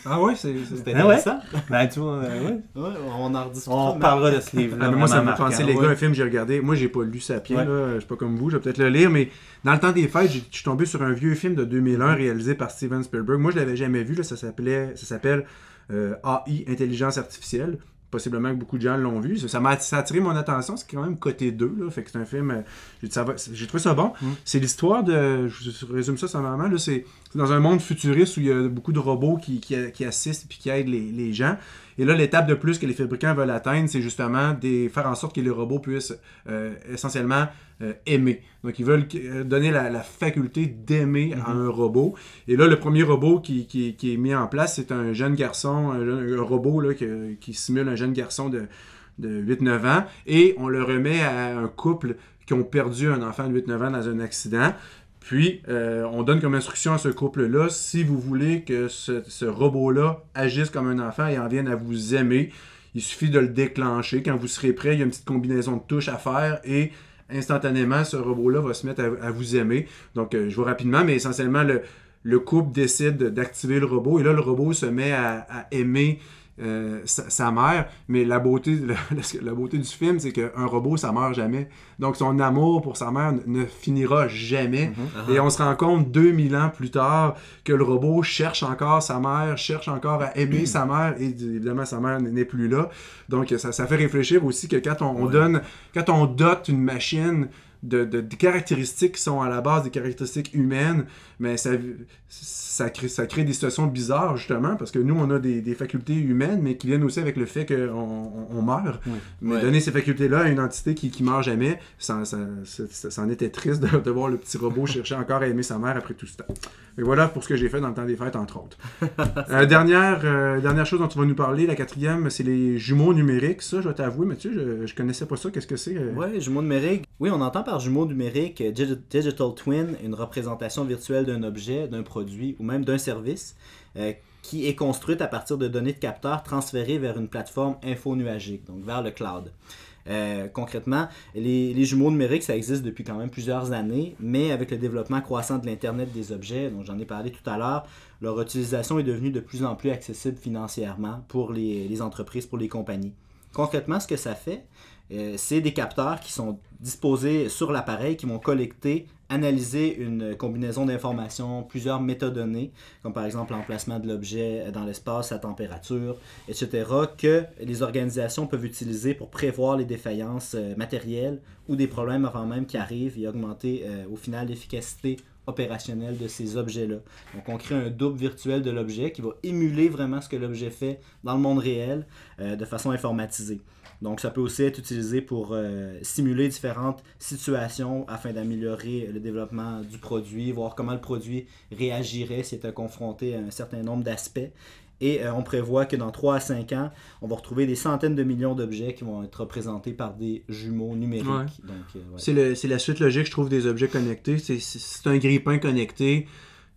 Ah ouais, c'est c'était ah intéressant. Ben, tu euh, on en parlera de ce livre. Ah, moi, ça m'a fait les gars, un film que j'ai regardé. Moi, j'ai pas lu Sapien, là. je suis pas comme vous, je vais peut-être le lire, mais dans le temps des fêtes, je suis tombé sur un vieux film de 2001 réalisé par Steven Spielberg. Moi, je l'avais jamais vu, ça s'appelait, ça s'appelle euh, AI, Intelligence Artificielle possiblement que beaucoup de gens l'ont vu. Ça m'a attiré mon attention, c'est quand même côté 2, là, fait que c'est un film, euh, j'ai trouvé ça bon. Mm. C'est l'histoire de, je résume ça simplement, c'est dans un monde futuriste où il y a beaucoup de robots qui, assistent et qui aident les, gens. Et là, l'étape de plus que les fabricants veulent atteindre, c'est justement de faire en sorte que les robots puissent euh, essentiellement euh, aimer. Donc, ils veulent euh, donner la, faculté d'aimer à mhm. un robot. Et là, le premier robot qui, est mis en place, c'est un jeune garçon, un, robot qui, simule un jeune garçon de, 8-9 ans. Et on le remet à un couple qui ont perdu un enfant de 8-9 ans dans un accident. Puis, euh, on donne comme instruction à ce couple-là, si vous voulez que ce, ce robot-là agisse comme un enfant et en vienne à vous aimer, il suffit de le déclencher. Quand vous serez prêt, il y a une petite combinaison de touches à faire et instantanément, ce robot-là va se mettre à, vous aimer. Donc, euh, je vois rapidement, mais essentiellement, le, couple décide d'activer le robot et là, le robot se met à aimer euh, sa, mère, mais la beauté, du film, c'est qu'un robot, ça meurt jamais. Donc son amour pour sa mère ne, finira jamais. Mhm. Et ah. on se rend compte 2000 ans plus tard que le robot cherche encore sa mère, cherche encore à aimer sa mère, et évidemment sa mère n'est plus là. Donc ça, fait réfléchir aussi que quand on, donne, quand on dote une machine de, caractéristiques qui sont à la base des caractéristiques humaines, mais ça, ça, crée, ça crée des situations bizarres, justement, parce que nous, on a des, des facultés humaines, mais qui viennent aussi avec le fait qu'on on meurt. Mais donner ces facultés-là à une entité qui, ne meurt jamais, ça, ça, ça en était triste de, voir le petit robot chercher encore à aimer sa mère après tout ce temps. Et voilà pour ce que j'ai fait dans le temps des fêtes, entre autres. Euh, dernière, euh, dernière chose dont tu vas nous parler, la quatrième, c'est les jumeaux numériques. Ça, je dois t'avouer, Mathieu, je, ne connaissais pas ça. Qu'est-ce que c'est? Euh? Oui, jumeaux numériques. Oui, on entend parler jumeaux numériques, euh, Digital Twin, une représentation virtuelle d'un objet, d'un produit ou même d'un service euh, qui est construite à partir de données de capteurs transférées vers une plateforme infonuagique, donc vers le cloud. Euh, concrètement, les, jumeaux numériques, ça existe depuis quand même plusieurs années, mais avec le développement croissant de l'Internet des objets, dont j'en ai parlé tout à l'heure, leur utilisation est devenue de plus en plus accessible financièrement pour les, les entreprises, pour les compagnies. Concrètement, ce que ça fait, euh, c'est des capteurs qui sont disposés sur l'appareil qui vont collecter, analyser une combinaison d'informations, plusieurs métadonnées, comme par exemple l'emplacement de l'objet dans l'espace, sa température, etc., que les organisations peuvent utiliser pour prévoir les défaillances euh, matérielles ou des problèmes avant même qu'ils arrivent et augmenter euh, au final l'efficacité opérationnelle de ces objets-là. Donc on crée un double virtuel de l'objet qui va émuler vraiment ce que l'objet fait dans le monde réel de façon informatisée. Donc, ça peut aussi être utilisé pour euh, simuler différentes situations afin d'améliorer le développement du produit, voir comment le produit réagirait s'il était confronté à un certain nombre d'aspects. Et euh, on prévoit que dans 3 à 5 ans, on va retrouver des centaines de millions d'objets qui vont être représentés par des jumeaux numériques. Euh, c'est la suite logique, je trouve, des objets connectés. C'est un grippin connecté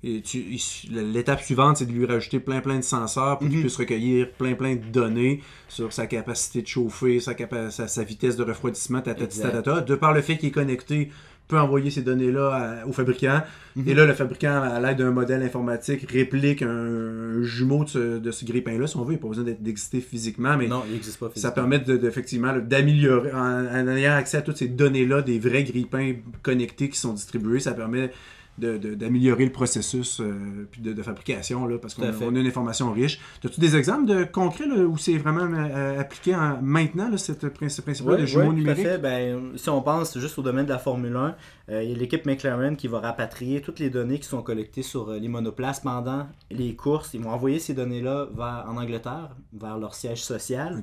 L'étape suivante, c'est de lui rajouter plein plein de senseurs pour qu'il mhm. puisse recueillir plein plein de données sur sa capacité de chauffer, sa, sa, vitesse de refroidissement, ta ta De par le fait qu'il est connecté, peut envoyer ces données-là au fabricant. Mhm. Et là, le fabricant, à l'aide d'un modèle informatique, réplique un, jumeau de ce, ce grippin-là, si on veut. Il n'a pas besoin d'exister physiquement, mais il pas physiquement. ça permet de, d'améliorer, en, en ayant accès à toutes ces données-là des vrais grippins connectés qui sont distribués, ça permet d'améliorer le processus euh, de, de, fabrication, là, parce qu'on a, a, une information riche. As-tu des exemples de concrets où c'est vraiment euh, appliqué en, maintenant, ce principe-là oui, de numérique? oui, Tout à fait. Ben, si on pense juste au domaine de la Formule 1, euh, il y a l'équipe McLaren qui va rapatrier toutes les données qui sont collectées sur les monoplaces pendant les courses. Ils vont envoyer ces données-là en Angleterre, vers leur siège social,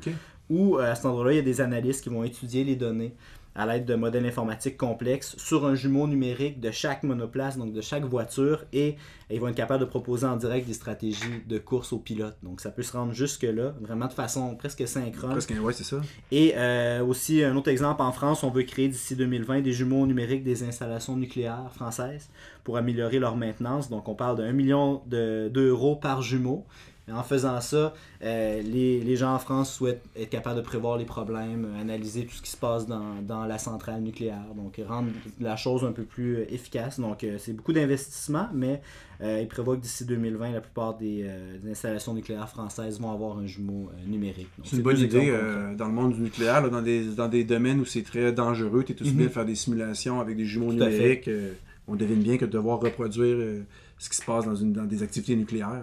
où à cet endroit-là, il y a des analystes qui vont étudier les données à l'aide de modèles informatiques complexes sur un jumeau numérique de chaque monoplace, donc de chaque voiture, et, ils vont être capables de proposer en direct des stratégies de course aux pilotes. Donc ça peut se rendre jusque-là, vraiment de façon presque synchrone. Presque, ouais, c'est ça. Et euh, aussi, un autre exemple, en France, on veut créer d'ici 2020 des jumeaux numériques des installations nucléaires françaises pour améliorer leur maintenance. Donc on parle de 1 million d'euros par jumeau en faisant ça, euh, les, gens en France souhaitent être capables de prévoir les problèmes, euh, analyser tout ce qui se passe dans, la centrale nucléaire, donc euh, rendre la chose un peu plus efficace. Donc c'est beaucoup d'investissement, mais euh, ils prévoient que d'ici 2020, la plupart des, installations nucléaires françaises vont avoir un jumeau numérique. C'est une bonne idée dans le monde du nucléaire, dans, des, domaines où c'est très dangereux, tu es tout de mm faire des simulations avec des jumeaux numériques. on devine bien que devoir reproduire ce qui se passe dans, une, des activités nucléaires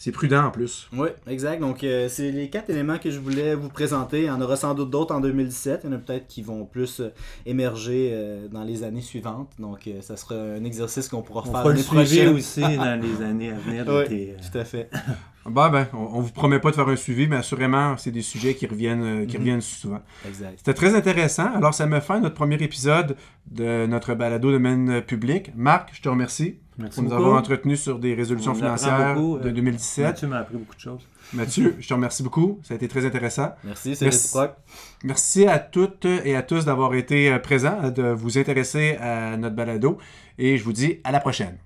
c'est prudent en plus. Oui, exact. Donc, euh, c'est les quatre éléments que je voulais vous présenter. Il y en aura sans doute d'autres en 2017. Il y en a peut-être qui vont plus euh, émerger euh, dans les années suivantes. Donc, ça sera un exercice qu'on pourra On faire le suivre aussi dans les années à venir. Oui, tout à fait. Bah, ben, on, ne vous promet pas de faire un suivi, mais assurément, c'est des sujets qui reviennent, euh, qui mhm. souvent. C'était très intéressant. Alors, ça me fait notre premier épisode de notre balado domaine public. Marc, je te remercie pour nous avoir entretenu sur des résolutions financières de 2017. Euh, Mathieu m'a appris beaucoup de choses. Mathieu, je te remercie beaucoup. Ça a été très intéressant. Merci, c'est réciproque. Merci à toutes et à tous d'avoir été euh, présents, de vous intéresser à notre balado. Et je vous dis à la prochaine.